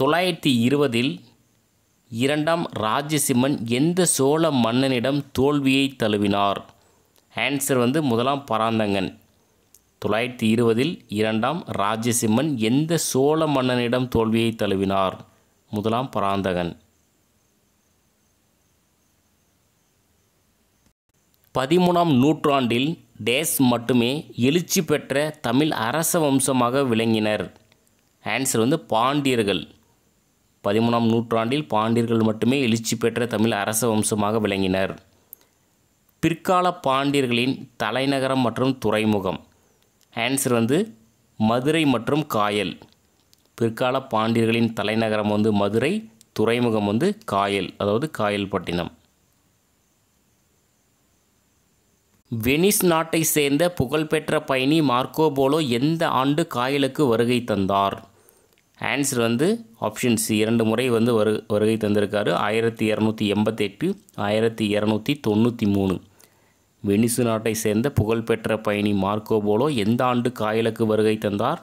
தொள்ளாயிரத்தி இருபதில் இரண்டாம் ராஜசிம்மன் எந்த சோழ மன்னனிடம் தோல்வியை தழுவினார் ஆன்சர் வந்து முதலாம் பராந்தங்கன் தொள்ளாயிரத்தி இருபதில் இரண்டாம் ராஜசிம்மன் எந்த சோழ மன்னனிடம் தோல்வியை தழுவினார் முதலாம் பராந்தகன் பதிமூணாம் நூற்றாண்டில் டேஸ் மட்டுமே எழுச்சி பெற்ற தமிழ் அரச வம்சமாக விளங்கினர் ஆன்சர் வந்து பாண்டியர்கள் பதிமூணாம் நூற்றாண்டில் பாண்டியர்கள் மட்டுமே எழுச்சி பெற்ற தமிழ் அரச வம்சமாக விளங்கினர் பிற்கால பாண்டியர்களின் தலைநகரம் மற்றும் துறைமுகம் ஆன்சர் வந்து மதுரை மற்றும் காயல் பிற்கால பாண்டியர்களின் தலைநகரம் வந்து மதுரை துறைமுகம் வந்து காயல் அதாவது காயல்பட்டினம் வெனிஸ் நாட்டை சேர்ந்த புகழ்பெற்ற பயணி மார்க்கோ போலோ எந்த ஆண்டு காயலுக்கு வருகை தந்தார் ஆன்சர் வந்து ஆப்ஷன் சி இரண்டு முறை வந்து வரு வருகை தந்திருக்காரு ஆயிரத்தி இரநூத்தி எண்பத்தெட்டு ஆயிரத்தி இரநூத்தி தொண்ணூற்றி மூணு வெனிசு நாட்டை சேர்ந்த புகழ்பெற்ற பயணி மார்க்கோ போலோ எந்த ஆண்டு காயலுக்கு வருகை தந்தார்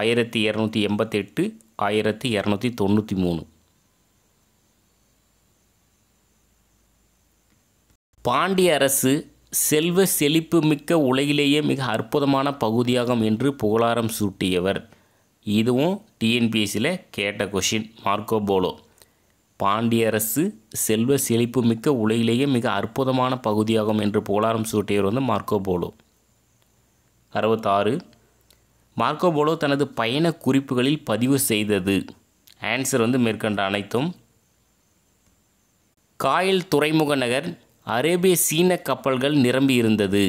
ஆயிரத்தி இரநூத்தி எண்பத்தெட்டு ஆயிரத்தி இரநூத்தி தொண்ணூற்றி மூணு பாண்டிய அரசு செல்வ செழிப்பு மிக்க உலகிலேயே மிக அற்புதமான பகுதியாகும் என்று புகழாரம் சூட்டியவர் இதுவும் டிஎன்பிஎஸ்சியில் கேட்ட கொஷின் மார்க்கோ போலோ பாண்டியரசு செல்வ செழிப்பு மிக்க உலகிலேயே மிக அற்புதமான பகுதியாகும் என்று புகழாரம் சூட்டியவர் வந்து மார்க்கோ போலோ அறுபத்தாறு மார்க்கோ போலோ தனது பயண குறிப்புகளில் பதிவு செய்தது ஆன்சர் வந்து மேற்கண்ட அனைத்தும் காயல் துறைமுக நகர் அரேபிய சீன கப்பல்கள் நிரம்பியிருந்தது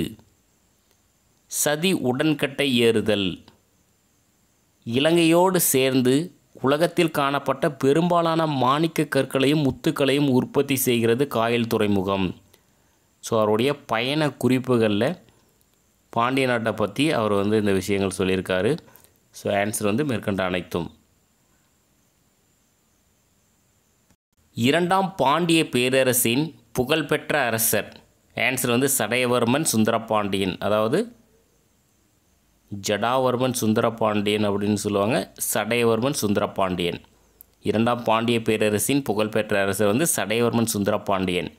சதி உடன்கட்டை ஏறுதல் இலங்கையோடு சேர்ந்து உலகத்தில் காணப்பட்ட பெரும்பாலான மாணிக்க கற்களையும் முத்துக்களையும் உற்பத்தி செய்கிறது காயல் துறைமுகம் ஸோ அவருடைய பயண குறிப்புகளில் பாண்டிய நாட்டை பற்றி அவர் வந்து இந்த விஷயங்கள் சொல்லியிருக்காரு ஸோ ஆன்சர் வந்து மேற்கண்ட அனைத்தும் இரண்டாம் பாண்டிய பேரரசின் புகழ்பெற்ற அரசர் ஆன்சர் வந்து சடையவர்மன் சுந்தரபாண்டியன் அதாவது ஜடாவர்மன் சுந்தரபாண்டியன் அப்படின்னு சொல்லுவாங்க சடையவர்மன் சுந்தரபாண்டியன் இரண்டாம் பாண்டிய பேரரசின் புகழ்பெற்ற அரசர் வந்து சடையவர்மன் சுந்தரபாண்டியன்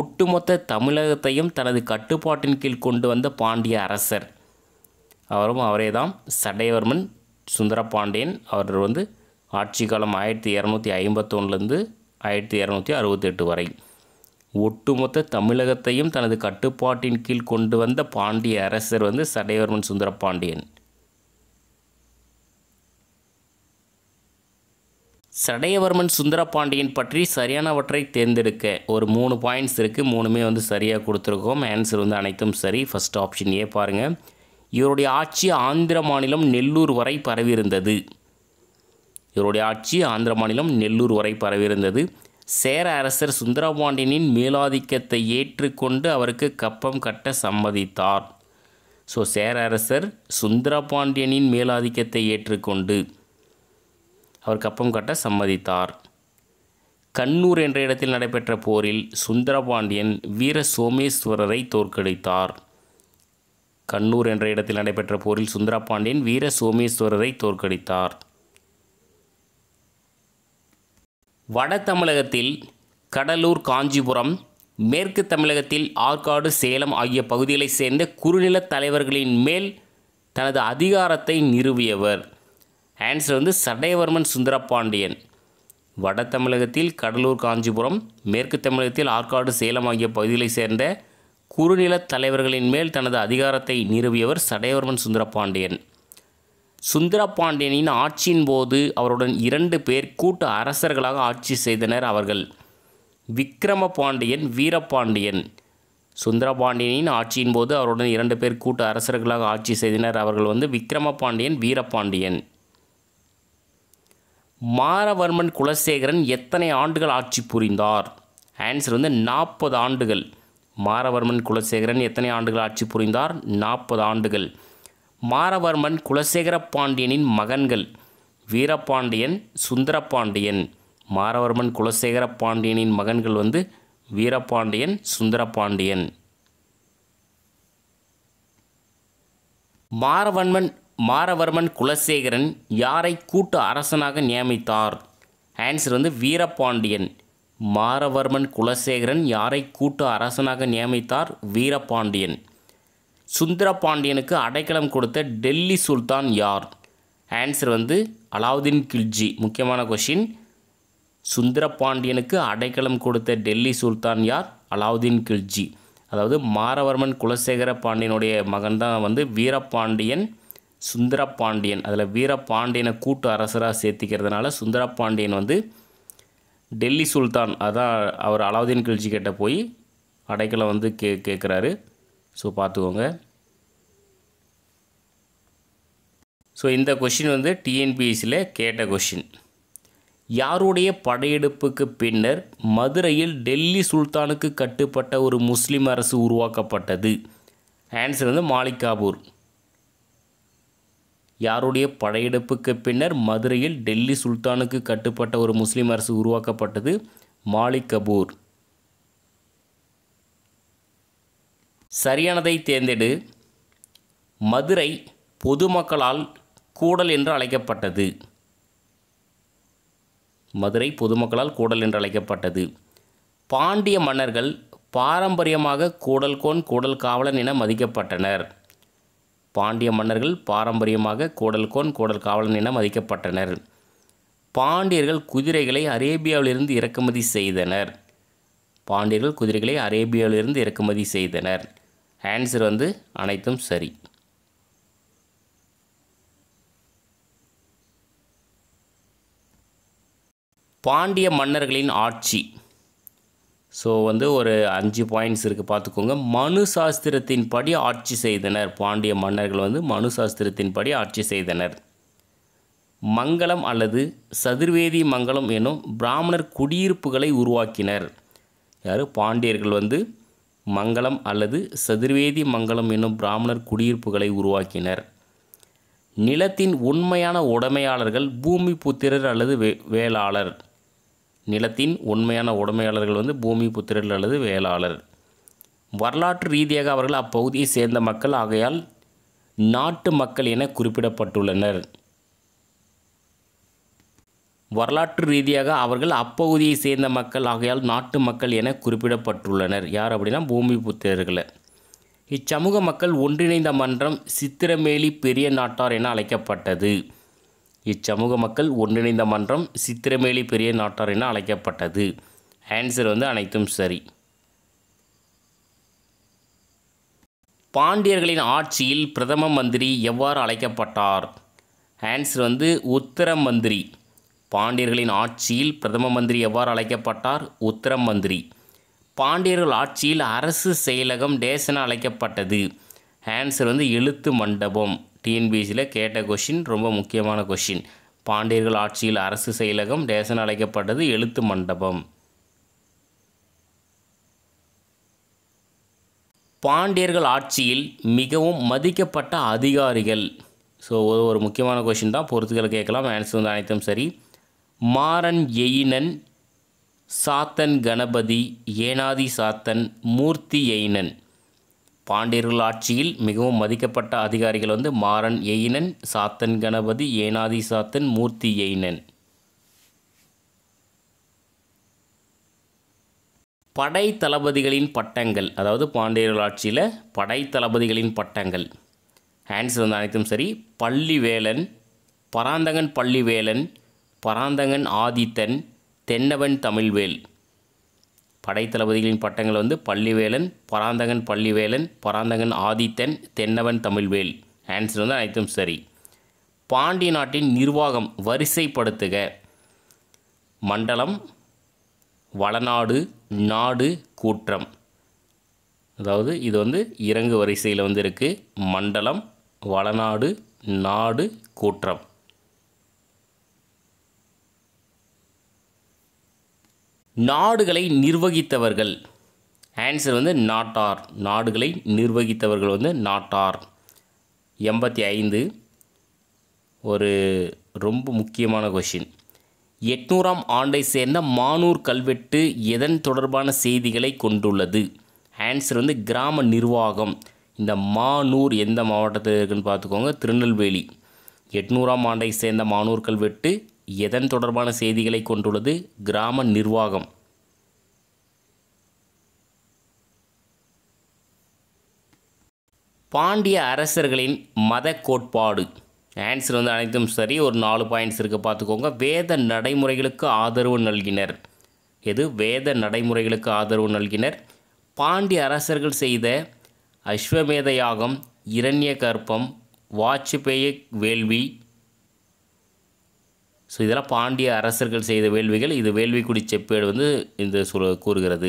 ஒட்டுமொத்த தமிழகத்தையும் தனது கட்டுப்பாட்டின் கீழ் கொண்டு வந்த பாண்டிய அரசர் அவரும் அவரே தான் சடையவர்மன் சுந்தரபாண்டியன் அவர் வந்து ஆட்சி காலம் ஆயிரத்தி இரநூத்தி ஐம்பத்தொன்னுலேருந்து ஆயிரத்தி இரநூத்தி அறுபத்தெட்டு வரை ஒட்டுமொத்த தமிழகத்தையும் தனது கட்டுப்பாட்டின் கீழ் கொண்டு வந்த பாண்டிய அரசர் வந்து சடையவர்மன் சுந்தர பாண்டியன் சடையவர்மன் சுந்தரபாண்டியன் பற்றி சரியானவற்றை தேர்ந்தெடுக்க ஒரு மூணு பாயிண்ட்ஸ் இருக்குது மூணுமே வந்து சரியாக கொடுத்துருக்கோம் ஆன்சர் வந்து அனைத்தும் சரி ஃபஸ்ட் ஆப்ஷன் ஏ பாருங்கள் இவருடைய ஆட்சி ஆந்திர மாநிலம் நெல்லூர் வரை பரவியிருந்தது இவருடைய ஆட்சி ஆந்திர மாநிலம் நெல்லூர் வரை பரவியிருந்தது சேர அரசர் சுந்தரபாண்டியனின் மேலாதிக்கத்தை ஏற்றுக்கொண்டு அவருக்கு கப்பம் கட்ட சம்மதித்தார் ஸோ சேர அரசர் சுந்தரபாண்டியனின் மேலாதிக்கத்தை ஏற்றுக்கொண்டு அவர் கப்பம் கட்ட சம்மதித்தார் கண்ணூர் என்ற இடத்தில் நடைபெற்ற போரில் சுந்தரபாண்டியன் வீர சோமேஸ்வரரை தோற்கடித்தார் கண்ணூர் என்ற இடத்தில் நடைபெற்ற போரில் சுந்தரபாண்டியன் வீர சோமேஸ்வரரை தோற்கடித்தார் வட தமிழகத்தில் கடலூர் காஞ்சிபுரம் மேற்கு தமிழகத்தில் ஆற்காடு சேலம் ஆகிய பகுதிகளைச் சேர்ந்த குறுநில தலைவர்களின் மேல் தனது அதிகாரத்தை நிறுவியவர் ஆன்சர் வந்து சடையவர்மன் சுந்தரபாண்டியன் வட தமிழகத்தில் கடலூர் காஞ்சிபுரம் மேற்கு தமிழகத்தில் ஆற்காடு சேலம் ஆகிய பகுதிகளைச் சேர்ந்த குறுநில தலைவர்களின் மேல் தனது அதிகாரத்தை நிறுவியவர் சடையவர்மன் சுந்தரபாண்டியன் சுந்தரபாண்டியனின் ஆட்சியின் போது அவருடன் இரண்டு பேர் கூட்டு அரசர்களாக ஆட்சி செய்தனர் அவர்கள் விக்ரம பாண்டியன் வீரபாண்டியன் சுந்தரபாண்டியனின் ஆட்சியின் போது அவருடன் இரண்டு பேர் கூட்டு அரசர்களாக ஆட்சி செய்தனர் அவர்கள் வந்து விக்ரம பாண்டியன் வீரபாண்டியன் மாரவர்மன் குலசேகரன் எத்தனை ஆண்டுகள் ஆட்சி புரிந்தார் ஆன்சர் வந்து நாற்பது ஆண்டுகள் மாரவர்மன் குலசேகரன் எத்தனை ஆண்டுகள் ஆட்சி புரிந்தார் நாற்பது ஆண்டுகள் மாரவர்மன் குலசேகர பாண்டியனின் மகன்கள் வீரபாண்டியன் சுந்தரபாண்டியன் மாரவர்மன் குலசேகர பாண்டியனின் மகன்கள் வந்து வீரபாண்டியன் சுந்தரபாண்டியன் மாரவன்மன் மாரவர்மன் குலசேகரன் யாரை கூட்டு அரசனாக நியமித்தார் ஆன்சர் வந்து வீரபாண்டியன் மாரவர்மன் குலசேகரன் யாரை கூட்டு அரசனாக நியமித்தார் வீரபாண்டியன் சுந்தர பாண்டியனுக்கு அடைக்கலம் கொடுத்த டெல்லி சுல்தான் யார் ஆன்சர் வந்து அலாவுதீன் கில்ஜி முக்கியமான கொஷின் சுந்தர பாண்டியனுக்கு அடைக்கலம் கொடுத்த டெல்லி சுல்தான் யார் அலாவுதீன் கில்ஜி அதாவது மாரவர்மன் குலசேகர பாண்டியனுடைய மகன் தான் வந்து வீரபாண்டியன் சுந்தரபாண்டியன் அதில் வீரபாண்டியனை கூட்டு அரசராக சேர்த்திக்கிறதுனால சுந்தரபாண்டியன் வந்து டெல்லி சுல்தான் அதான் அவர் அலாவுதீன் கில்ஜி கிட்டே போய் அடைக்கலம் வந்து கே கேட்குறாரு ஸோ பார்த்துக்கோங்க ஸோ இந்த கொஷின் வந்து டிஎன்பிஎஸ்சியில் கேட்ட கொஷின் யாருடைய படையெடுப்புக்கு பின்னர் மதுரையில் டெல்லி சுல்தானுக்கு கட்டுப்பட்ட ஒரு முஸ்லீம் அரசு உருவாக்கப்பட்டது ஆன்சர் வந்து மாலிகாபூர் யாருடைய படையெடுப்புக்கு பின்னர் மதுரையில் டெல்லி சுல்தானுக்கு கட்டுப்பட்ட ஒரு முஸ்லீம் அரசு உருவாக்கப்பட்டது மாலிகபூர் சரியானதை தேர்ந்தெடு மதுரை பொதுமக்களால் கூடல் என்று அழைக்கப்பட்டது மதுரை பொதுமக்களால் கூடல் என்று அழைக்கப்பட்டது பாண்டிய மன்னர்கள் பாரம்பரியமாக கூடல் கோன் கூடல் காவலன் என மதிக்கப்பட்டனர் பாண்டிய மன்னர்கள் பாரம்பரியமாக கோன் கூடல் காவலன் என மதிக்கப்பட்டனர் பாண்டியர்கள் குதிரைகளை அரேபியாவிலிருந்து இறக்குமதி செய்தனர் பாண்டியர்கள் குதிரைகளை அரேபியாவிலிருந்து இறக்குமதி செய்தனர் ஆன்சர் வந்து அனைத்தும் சரி பாண்டிய மன்னர்களின் ஆட்சி ஸோ வந்து ஒரு அஞ்சு பாயிண்ட்ஸ் இருக்குது பார்த்துக்கோங்க மனு சாஸ்திரத்தின் படி ஆட்சி செய்தனர் பாண்டிய மன்னர்கள் வந்து மனு சாஸ்திரத்தின் படி ஆட்சி செய்தனர் மங்களம் அல்லது சதுர்வேதி மங்கலம் எனும் பிராமணர் குடியிருப்புகளை உருவாக்கினர் யார் பாண்டியர்கள் வந்து மங்களம் அல்லது சதுர்வேதி மங்கலம் என்னும் பிராமணர் குடியிருப்புகளை உருவாக்கினர் நிலத்தின் உண்மையான உடைமையாளர்கள் பூமி புத்திரர் அல்லது வே வேளாளர் நிலத்தின் உண்மையான உடைமையாளர்கள் வந்து பூமி புத்திரர் அல்லது வேளாளர் வரலாற்று ரீதியாக அவர்கள் அப்பகுதியை சேர்ந்த மக்கள் ஆகையால் நாட்டு மக்கள் என குறிப்பிடப்பட்டுள்ளனர் வரலாற்று ரீதியாக அவர்கள் அப்பகுதியை சேர்ந்த மக்கள் ஆகையால் நாட்டு மக்கள் என குறிப்பிடப்பட்டுள்ளனர் யார் அப்படின்னா பூமி புத்திரர்களை இச்சமூக மக்கள் ஒன்றிணைந்த மன்றம் சித்திரமேலி பெரிய நாட்டார் என அழைக்கப்பட்டது இச்சமூக மக்கள் ஒன்றிணைந்த மன்றம் சித்திரமேலி பெரிய நாட்டார் என அழைக்கப்பட்டது ஆன்சர் வந்து அனைத்தும் சரி பாண்டியர்களின் ஆட்சியில் பிரதம மந்திரி எவ்வாறு அழைக்கப்பட்டார் ஆன்சர் வந்து உத்தர மந்திரி பாண்டியர்களின் ஆட்சியில் பிரதம மந்திரி எவ்வாறு அழைக்கப்பட்டார் உத்தரம் மந்திரி பாண்டியர்கள் ஆட்சியில் அரசு செயலகம் டேசன அழைக்கப்பட்டது ஆன்சர் வந்து எழுத்து மண்டபம் டிஎன்பிசியில் கேட்ட கொஷின் ரொம்ப முக்கியமான கொஷின் பாண்டியர்கள் ஆட்சியில் அரசு செயலகம் டேசன் அழைக்கப்பட்டது எழுத்து மண்டபம் பாண்டியர்கள் ஆட்சியில் மிகவும் மதிக்கப்பட்ட அதிகாரிகள் ஸோ ஒரு முக்கியமான கொஷின் தான் பொறுத்துக்களை கேட்கலாம் ஆன்சர் வந்து அனைத்தும் சரி மாறன் எயினன் சாத்தன் கணபதி ஏனாதி சாத்தன் மூர்த்தி எயினன் பாண்டியர்கள் ஆட்சியில் மிகவும் மதிக்கப்பட்ட அதிகாரிகள் வந்து மாறன் எயினன் சாத்தன் கணபதி ஏனாதி சாத்தன் மூர்த்தி எயினன் படை தளபதிகளின் பட்டங்கள் அதாவது பாண்டியர்கள் ஆட்சியில் படை தளபதிகளின் பட்டங்கள் ஆன்சர் வந்து அனைத்தும் சரி பள்ளிவேலன் பராந்தகன் பள்ளிவேலன் பராந்தகன் ஆதித்தன் தென்னவன் தமிழ்வேல் படைத்தளபதிகளின் பட்டங்கள் வந்து பள்ளிவேலன் பராந்தகன் பள்ளிவேலன் பராந்தகன் ஆதித்தன் தென்னவன் தமிழ்வேல் ஆன்சர் வந்து அனைத்தும் சரி பாண்டி நாட்டின் நிர்வாகம் வரிசைப்படுத்துக மண்டலம் வளநாடு நாடு கூற்றம் அதாவது இது வந்து இறங்கு வரிசையில் வந்து இருக்குது மண்டலம் வளநாடு நாடு கூற்றம் நாடுகளை நிர்வகித்தவர்கள் ஆன்சர் வந்து நாட்டார் நாடுகளை நிர்வகித்தவர்கள் வந்து நாட்டார் எண்பத்தி ஐந்து ஒரு ரொம்ப முக்கியமான கொஷின் எட்நூறாம் ஆண்டை சேர்ந்த மானூர் கல்வெட்டு எதன் தொடர்பான செய்திகளை கொண்டுள்ளது ஆன்சர் வந்து கிராம நிர்வாகம் இந்த மானூர் எந்த மாவட்டத்தில் இருக்குன்னு பார்த்துக்கோங்க திருநெல்வேலி எட்நூறாம் ஆண்டை சேர்ந்த மானூர் கல்வெட்டு எதன் தொடர்பான செய்திகளை கொண்டுள்ளது கிராம நிர்வாகம் பாண்டிய அரசர்களின் மத கோட்பாடு ஆன்சர் வந்து அனைத்தும் சரி ஒரு நாலு பாயிண்ட்ஸ் இருக்க பார்த்துக்கோங்க வேத நடைமுறைகளுக்கு ஆதரவு நல்கினர் எது வேத நடைமுறைகளுக்கு ஆதரவு நல்கினர் பாண்டிய அரசர்கள் செய்த அஸ்வமேத யாகம் இரண்ய கற்பம் வாஜ்பேய வேள்வி ஸோ இதெல்லாம் பாண்டிய அரசர்கள் செய்த வேள்விகள் இது வேள்விக்குடி செப்பேடு வந்து இந்த சொல் கூறுகிறது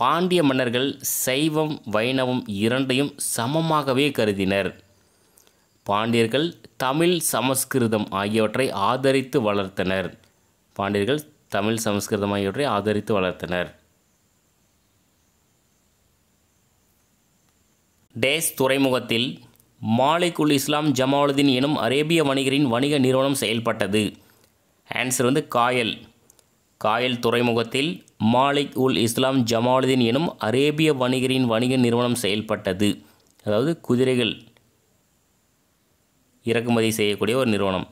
பாண்டிய மன்னர்கள் சைவம் வைணவம் இரண்டையும் சமமாகவே கருதினர் பாண்டியர்கள் தமிழ் சமஸ்கிருதம் ஆகியவற்றை ஆதரித்து வளர்த்தனர் பாண்டியர்கள் தமிழ் சமஸ்கிருதம் ஆகியவற்றை ஆதரித்து வளர்த்தனர் டேஸ் துறைமுகத்தில் மாலிகுல் இஸ்லாம் ஜமாலுதீன் எனும் அரேபிய வணிகரின் வணிக நிறுவனம் செயல்பட்டது ஆன்சர் வந்து காயல் காயல் துறைமுகத்தில் மாலிக் உல் இஸ்லாம் ஜமாலுதீன் எனும் அரேபிய வணிகரின் வணிக நிறுவனம் செயல்பட்டது அதாவது குதிரைகள் இறக்குமதி செய்யக்கூடிய ஒரு நிறுவனம்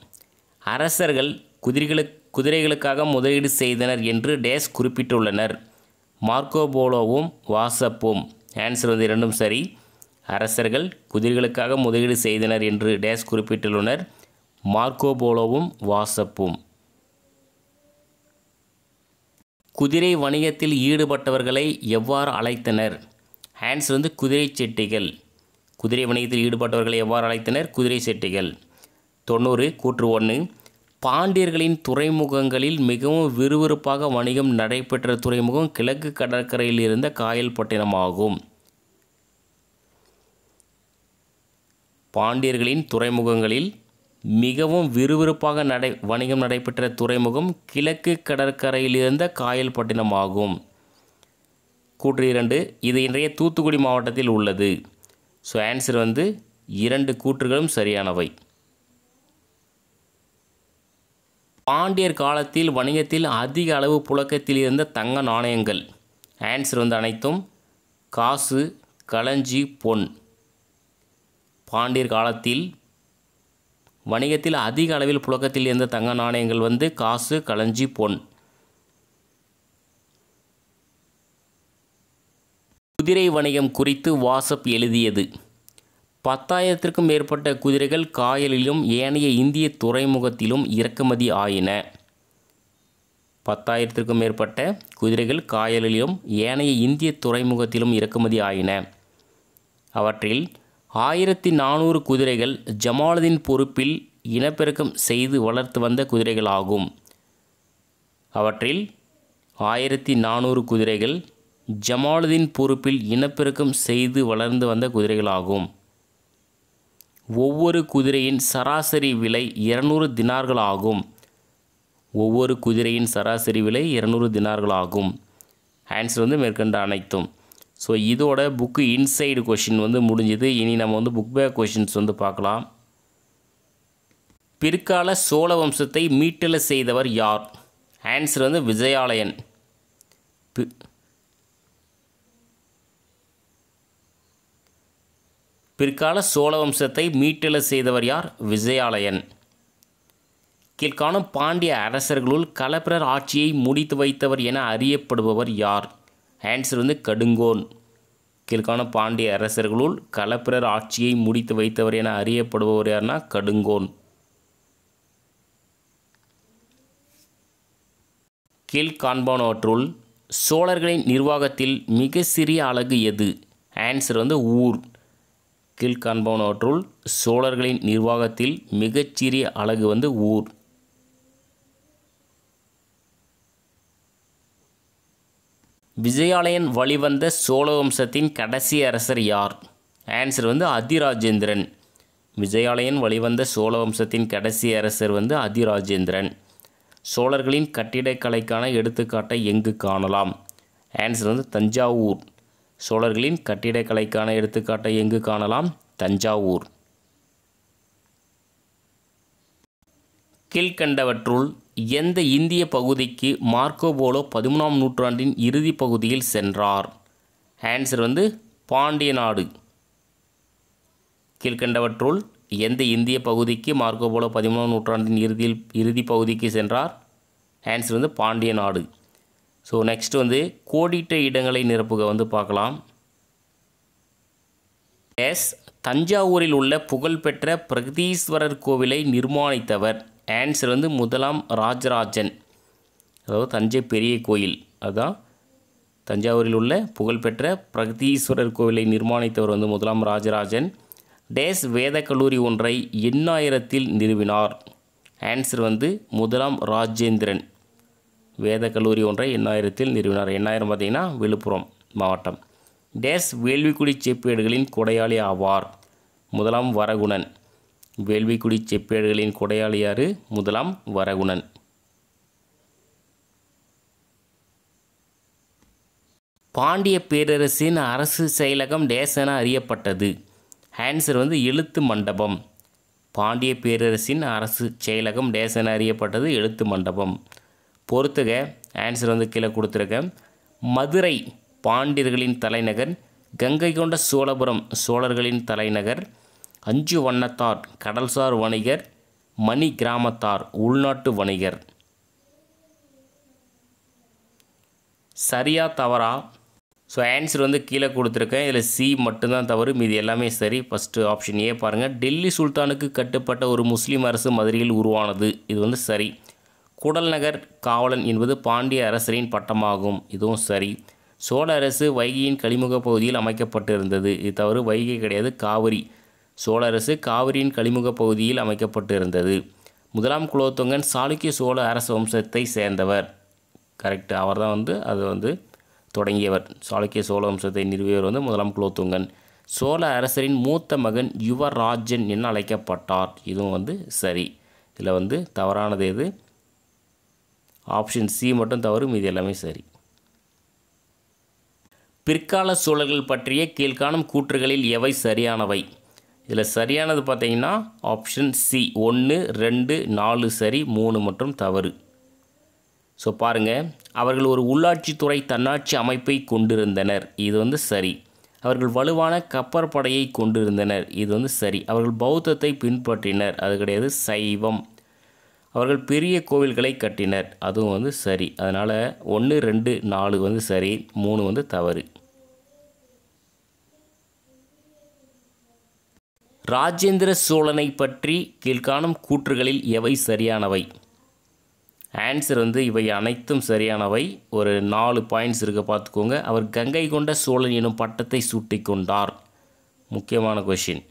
அரசர்கள் குதிரைகளுக்கு குதிரைகளுக்காக முதலீடு செய்தனர் என்று டேஸ் குறிப்பிட்டுள்ளனர் மார்க்கோபோலோவும் வாசப்பும் ஆன்சர் வந்து இரண்டும் சரி அரசர்கள் குதிரைகளுக்காக முதலீடு செய்தனர் என்று டேஸ் குறிப்பிட்டுள்ளனர் மார்க்கோபோலோவும் வாசப்பும் குதிரை வணிகத்தில் ஈடுபட்டவர்களை எவ்வாறு அழைத்தனர் ஹேண்ட்ஸ் வந்து குதிரை செட்டிகள் குதிரை வணிகத்தில் ஈடுபட்டவர்களை எவ்வாறு அழைத்தனர் குதிரை செட்டிகள் தொண்ணூறு கூற்று ஒன்று பாண்டியர்களின் துறைமுகங்களில் மிகவும் விறுவிறுப்பாக வணிகம் நடைபெற்ற துறைமுகம் கிழக்கு கடற்கரையில் இருந்த காயல்பட்டினமாகும் பாண்டியர்களின் துறைமுகங்களில் மிகவும் விறுவிறுப்பாக நடை வணிகம் நடைபெற்ற துறைமுகம் கிழக்கு கடற்கரையில் இருந்த காயல்பட்டினம் ஆகும் கூற்று இரண்டு இது இன்றைய தூத்துக்குடி மாவட்டத்தில் உள்ளது ஸோ ஆன்சர் வந்து இரண்டு கூற்றுகளும் சரியானவை பாண்டியர் காலத்தில் வணிகத்தில் அதிக அளவு புழக்கத்தில் இருந்த தங்க நாணயங்கள் ஆன்சர் வந்து அனைத்தும் காசு களஞ்சி பொன் பாண்டியர் காலத்தில் வணிகத்தில் அதிக அளவில் புழக்கத்தில் இருந்த தங்க நாணயங்கள் வந்து காசு களஞ்சி பொன் குதிரை வணிகம் குறித்து வாசப் எழுதியது பத்தாயிரத்திற்கும் மேற்பட்ட குதிரைகள் காயலிலும் ஏனைய இந்திய துறைமுகத்திலும் இறக்குமதி ஆயின பத்தாயிரத்திற்கும் மேற்பட்ட குதிரைகள் காயலிலும் ஏனைய இந்திய துறைமுகத்திலும் இறக்குமதி ஆயின அவற்றில் ஆயிரத்தி நானூறு குதிரைகள் ஜமாலுதீன் பொறுப்பில் இனப்பெருக்கம் செய்து வளர்த்து வந்த குதிரைகளாகும் அவற்றில் ஆயிரத்தி நானூறு குதிரைகள் ஜமாலுதீன் பொறுப்பில் இனப்பெருக்கம் செய்து வளர்ந்து வந்த குதிரைகளாகும் ஒவ்வொரு குதிரையின் சராசரி விலை இருநூறு தினார்கள் ஆகும் ஒவ்வொரு குதிரையின் சராசரி விலை இருநூறு தினார்கள் ஆகும் ஆன்சர் வந்து மேற்கண்ட அனைத்தும் ஸோ இதோட புக்கு இன்சைடு கொஷின் வந்து முடிஞ்சுது இனி நம்ம வந்து புக் பேக் கொஷின்ஸ் வந்து பார்க்கலாம் பிற்கால சோழ வம்சத்தை மீட்டில் செய்தவர் யார் ஆன்சர் வந்து விஜயாலயன் பிற்கால சோழ வம்சத்தை மீட்டில் செய்தவர் யார் விஜயாலயன் கீழ்காணும் பாண்டிய அரசர்களுள் கலப்பிரர் ஆட்சியை முடித்து வைத்தவர் என அறியப்படுபவர் யார் ஆன்சர் வந்து கடுங்கோன் கீழ்கான பாண்டிய அரசர்களுள் களப்பிரர் ஆட்சியை முடித்து வைத்தவர் என அறியப்படுபவர் யார்னா கடுங்கோன் கீழ்காண்பானவற்றுள் சோழர்களின் நிர்வாகத்தில் மிக சிறிய அலகு எது ஆன்சர் வந்து ஊர் கீழ்காண்பானவற்றுள் சோழர்களின் நிர்வாகத்தில் மிகச்சிறிய அலகு வந்து ஊர் விஜயாலயன் வழிவந்த சோழ வம்சத்தின் கடைசி அரசர் யார் ஆன்சர் வந்து அதிராஜேந்திரன் விஜயாலயன் வழிவந்த சோழ வம்சத்தின் கடைசி அரசர் வந்து அதிராஜேந்திரன் சோழர்களின் கட்டிடக்கலைக்கான எடுத்துக்காட்டை எங்கு காணலாம் ஆன்சர் வந்து தஞ்சாவூர் சோழர்களின் கட்டிடக்கலைக்கான எடுத்துக்காட்டை எங்கு காணலாம் தஞ்சாவூர் கீழ்கண்டவற்றுள் எந்த இந்திய பகுதிக்கு மார்க்கோபோலோ பதிமூணாம் நூற்றாண்டின் இறுதி பகுதியில் சென்றார் ஆன்சர் வந்து பாண்டிய நாடு கீழ்கண்டவற்றுள் எந்த இந்திய பகுதிக்கு மார்க்கோபோலோ பதிமூணாம் நூற்றாண்டின் இறுதியில் இறுதி பகுதிக்கு சென்றார் ஆன்சர் வந்து பாண்டிய நாடு ஸோ நெக்ஸ்ட் வந்து கோடிட்ட இடங்களை நிரப்புக வந்து பார்க்கலாம் எஸ் தஞ்சாவூரில் உள்ள புகழ்பெற்ற பிரகதீஸ்வரர் கோவிலை நிர்மாணித்தவர் ஆன்சர் வந்து முதலாம் ராஜராஜன் அதாவது தஞ்சை பெரிய கோயில் அதுதான் தஞ்சாவூரில் உள்ள புகழ்பெற்ற பிரகதீஸ்வரர் கோவிலை நிர்மாணித்தவர் வந்து முதலாம் ராஜராஜன் டேஸ் வேத கல்லூரி ஒன்றை எண்ணாயிரத்தில் நிறுவினார் ஆன்சர் வந்து முதலாம் ராஜேந்திரன் வேத கல்லூரி ஒன்றை எண்ணாயிரத்தில் நிறுவினார் எண்ணாயிரம் பார்த்திங்கன்னா விழுப்புரம் மாவட்டம் டேஸ் வேள்விக்குடி செப்பேடுகளின் கொடையாளி ஆவார் முதலாம் வரகுணன் வேள்விக்குடி செப்பேடுகளின் கொடையாளியாறு முதலாம் வரகுணன் பாண்டிய பேரரசின் அரசு செயலகம் டேசன அறியப்பட்டது ஆன்சர் வந்து எழுத்து மண்டபம் பாண்டிய பேரரசின் அரசு செயலகம் டேசன அறியப்பட்டது எழுத்து மண்டபம் பொறுத்துக ஆன்சர் வந்து கீழே கொடுத்துருக்கேன் மதுரை பாண்டியர்களின் தலைநகர் கங்கை கொண்ட சோழபுரம் சோழர்களின் தலைநகர் அஞ்சு வண்ணத்தார் கடல்சார் வணிகர் மணி கிராமத்தார் உள்நாட்டு வணிகர் சரியா தவறா ஸோ ஆன்சர் வந்து கீழே கொடுத்துருக்கேன் இதில் சி மட்டும்தான் தவறு மீது எல்லாமே சரி ஃபஸ்ட்டு ஆப்ஷன் ஏ பாருங்கள் டெல்லி சுல்தானுக்கு கட்டுப்பட்ட ஒரு முஸ்லீம் அரசு மதுரையில் உருவானது இது வந்து சரி குடல்நகர் காவலன் என்பது பாண்டிய அரசரின் பட்டமாகும் இதுவும் சரி சோழ அரசு வைகையின் கழிமுக பகுதியில் அமைக்கப்பட்டிருந்தது இது தவறு வைகை கிடையாது காவிரி சோழரசு காவிரியின் கழிமுகப் பகுதியில் அமைக்கப்பட்டிருந்தது முதலாம் குலோத்துங்கன் சாளுக்கிய சோழ அரச வம்சத்தை சேர்ந்தவர் கரெக்டு அவர் தான் வந்து அது வந்து தொடங்கியவர் சாளுக்கிய சோழ வம்சத்தை நிறுவியவர் வந்து முதலாம் குலோத்துங்கன் சோழ அரசரின் மூத்த மகன் யுவராஜன் என்று அழைக்கப்பட்டார் இதுவும் வந்து சரி இதில் வந்து தவறானது எது ஆப்ஷன் சி மட்டும் தவறு மீது எல்லாமே சரி பிற்கால சோழர்கள் பற்றிய கீழ்காணும் கூற்றுகளில் எவை சரியானவை இதில் சரியானது பார்த்தீங்கன்னா ஆப்ஷன் சி ஒன்று ரெண்டு நாலு சரி மூணு மற்றும் தவறு ஸோ பாருங்கள் அவர்கள் ஒரு உள்ளாட்சித்துறை தன்னாட்சி அமைப்பை கொண்டிருந்தனர் இது வந்து சரி அவர்கள் வலுவான கப்பற்படையை கொண்டிருந்தனர் இது வந்து சரி அவர்கள் பௌத்தத்தை பின்பற்றினர் அது கிடையாது சைவம் அவர்கள் பெரிய கோவில்களை கட்டினர் அதுவும் வந்து சரி அதனால் ஒன்று ரெண்டு நாலு வந்து சரி மூணு வந்து தவறு ராஜேந்திர சோழனை பற்றி கீழ்காணும் கூற்றுகளில் எவை சரியானவை ஆன்சர் வந்து இவை அனைத்தும் சரியானவை ஒரு நாலு பாயிண்ட்ஸ் இருக்க பார்த்துக்கோங்க அவர் கங்கை கொண்ட சோழன் எனும் பட்டத்தை சூட்டி கொண்டார் முக்கியமான கொஷின்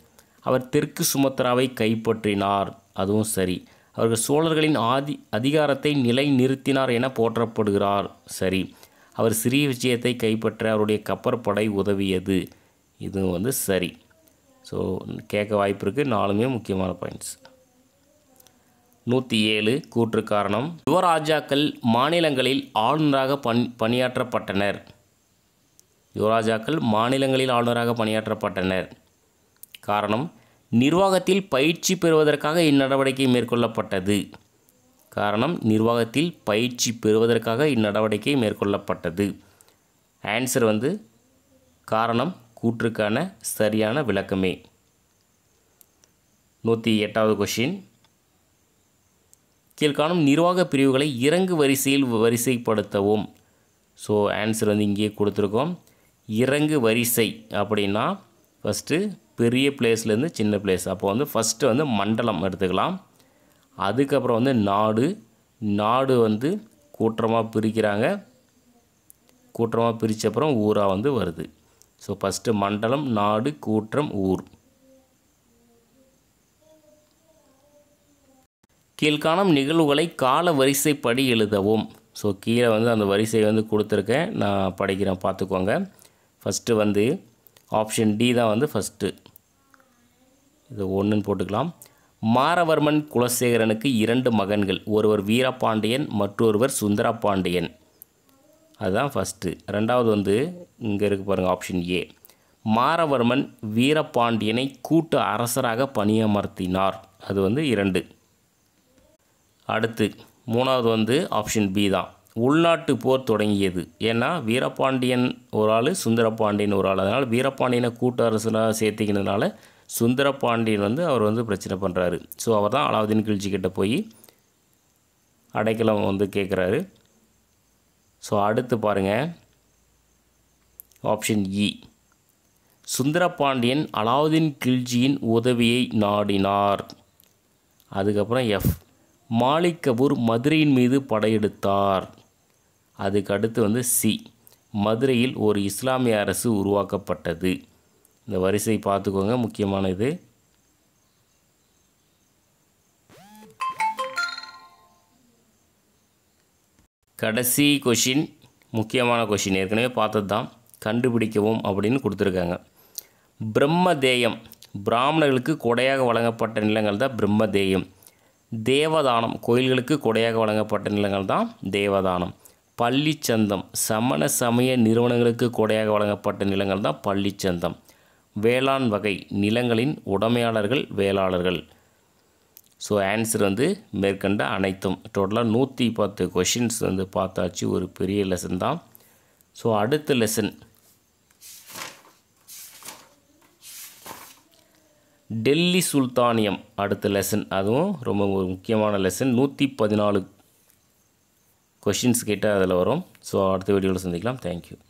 அவர் தெற்கு சுமத்ராவை கைப்பற்றினார் அதுவும் சரி அவர்கள் சோழர்களின் ஆதி அதிகாரத்தை நிலை நிறுத்தினார் என போற்றப்படுகிறார் சரி அவர் சிறிய விஜயத்தை கைப்பற்ற அவருடைய கப்பற்படை உதவியது இதுவும் வந்து சரி ஸோ கேட்க வாய்ப்பு இருக்குது நாலுமே முக்கியமான பாயிண்ட்ஸ் நூற்றி ஏழு கூற்று காரணம் யுவராஜாக்கள் மாநிலங்களில் ஆளுநராக பண் பணியாற்றப்பட்டனர் யுவராஜாக்கள் மாநிலங்களில் ஆளுநராக பணியாற்றப்பட்டனர் காரணம் நிர்வாகத்தில் பயிற்சி பெறுவதற்காக இந்நடவடிக்கை மேற்கொள்ளப்பட்டது காரணம் நிர்வாகத்தில் பயிற்சி பெறுவதற்காக இந்நடவடிக்கை மேற்கொள்ளப்பட்டது ஆன்சர் வந்து காரணம் கூற்றுக்கான சரியான விளக்கமே நூற்றி எட்டாவது கொஷின் கீழ்காணும் நிர்வாக பிரிவுகளை இறங்கு வரிசையில் வரிசைப்படுத்தவும் ஸோ ஆன்சர் வந்து இங்கேயே கொடுத்துருக்கோம் இறங்கு வரிசை அப்படின்னா ஃபஸ்ட்டு பெரிய பிளேஸ்லேருந்து சின்ன பிளேஸ் அப்போ வந்து ஃபஸ்ட்டு வந்து மண்டலம் எடுத்துக்கலாம் அதுக்கப்புறம் வந்து நாடு நாடு வந்து கூற்றமாக பிரிக்கிறாங்க கூற்றமாக பிரித்த அப்புறம் ஊராக வந்து வருது ஸோ ஃபஸ்ட்டு மண்டலம் நாடு கூற்றம் ஊர் கீழ்காணும் நிகழ்வுகளை கால வரிசைப்படி எழுதவும் ஸோ கீழே வந்து அந்த வரிசை வந்து கொடுத்துருக்கேன் நான் படிக்கிறேன் பார்த்துக்கோங்க ஃபஸ்ட்டு வந்து ஆப்ஷன் டி தான் வந்து ஃபஸ்ட்டு இது ஒன்றுன்னு போட்டுக்கலாம் மாரவர்மன் குலசேகரனுக்கு இரண்டு மகன்கள் ஒருவர் வீரபாண்டியன் மற்றொருவர் சுந்தரபாண்டியன் அதுதான் ஃபஸ்ட்டு ரெண்டாவது வந்து இங்கே இருக்க பாருங்கள் ஆப்ஷன் ஏ மாரவர்மன் வீரபாண்டியனை கூட்டு அரசராக பணியமர்த்தினார் அது வந்து இரண்டு அடுத்து மூணாவது வந்து ஆப்ஷன் பி தான் உள்நாட்டு போர் தொடங்கியது ஏன்னா வீரபாண்டியன் ஒரு ஆள் சுந்தரபாண்டியன் ஒரு ஆள் அதனால் வீரபாண்டியனை கூட்டு அரசராக சேர்த்திக்கினதுனால சுந்தரபாண்டியன் வந்து அவர் வந்து பிரச்சனை பண்ணுறாரு ஸோ அவர் தான் அலாவுதீன் கிழ்ச்சிக்கிட்ட கிட்டே போய் அடைக்கலம் வந்து கேட்குறாரு ஸோ அடுத்து பாருங்கள் option E e. Sundarapandian Alauddin கில்ஜியின் உதவியை நாடினார் அதுக்கப்புறம் எஃப் மாலிகபூர் மதுரையின் மீது படையெடுத்தார் அதுக்கு அடுத்து வந்து சி மதுரையில் ஒரு இஸ்லாமிய அரசு உருவாக்கப்பட்டது இந்த வரிசை பார்த்துக்கோங்க முக்கியமான இது கடைசி கொஷின் முக்கியமான கொஷின் ஏற்கனவே பார்த்தது தான் கண்டுபிடிக்கவும் அப்படின்னு கொடுத்துருக்காங்க பிரம்மதேயம் பிராமணர்களுக்கு கொடையாக வழங்கப்பட்ட நிலங்கள் தான் பிரம்மதேயம் தேவதானம் கோயில்களுக்கு கொடையாக வழங்கப்பட்ட நிலங்கள் தான் தேவதானம் பள்ளிச்சந்தம் சமண சமய நிறுவனங்களுக்கு கொடையாக வழங்கப்பட்ட நிலங்கள் தான் பள்ளிச்சந்தம் வேளாண் வகை நிலங்களின் உடமையாளர்கள் வேளாளர்கள் ஸோ ஆன்சர் வந்து மேற்கண்ட அனைத்தும் டோட்டலாக நூற்றி பத்து கொஷின்ஸ் வந்து பார்த்தாச்சு ஒரு பெரிய லெசன் தான் ஸோ அடுத்த லெசன் டெல்லி சுல்தானியம் அடுத்த லெசன் அதுவும் ரொம்ப ஒரு முக்கியமான லெசன் நூற்றி பதினாலு கொஷின்ஸ் கேட்டால் அதில் வரும் ஸோ அடுத்த வீடியோவில் சந்திக்கலாம் தேங்க்யூ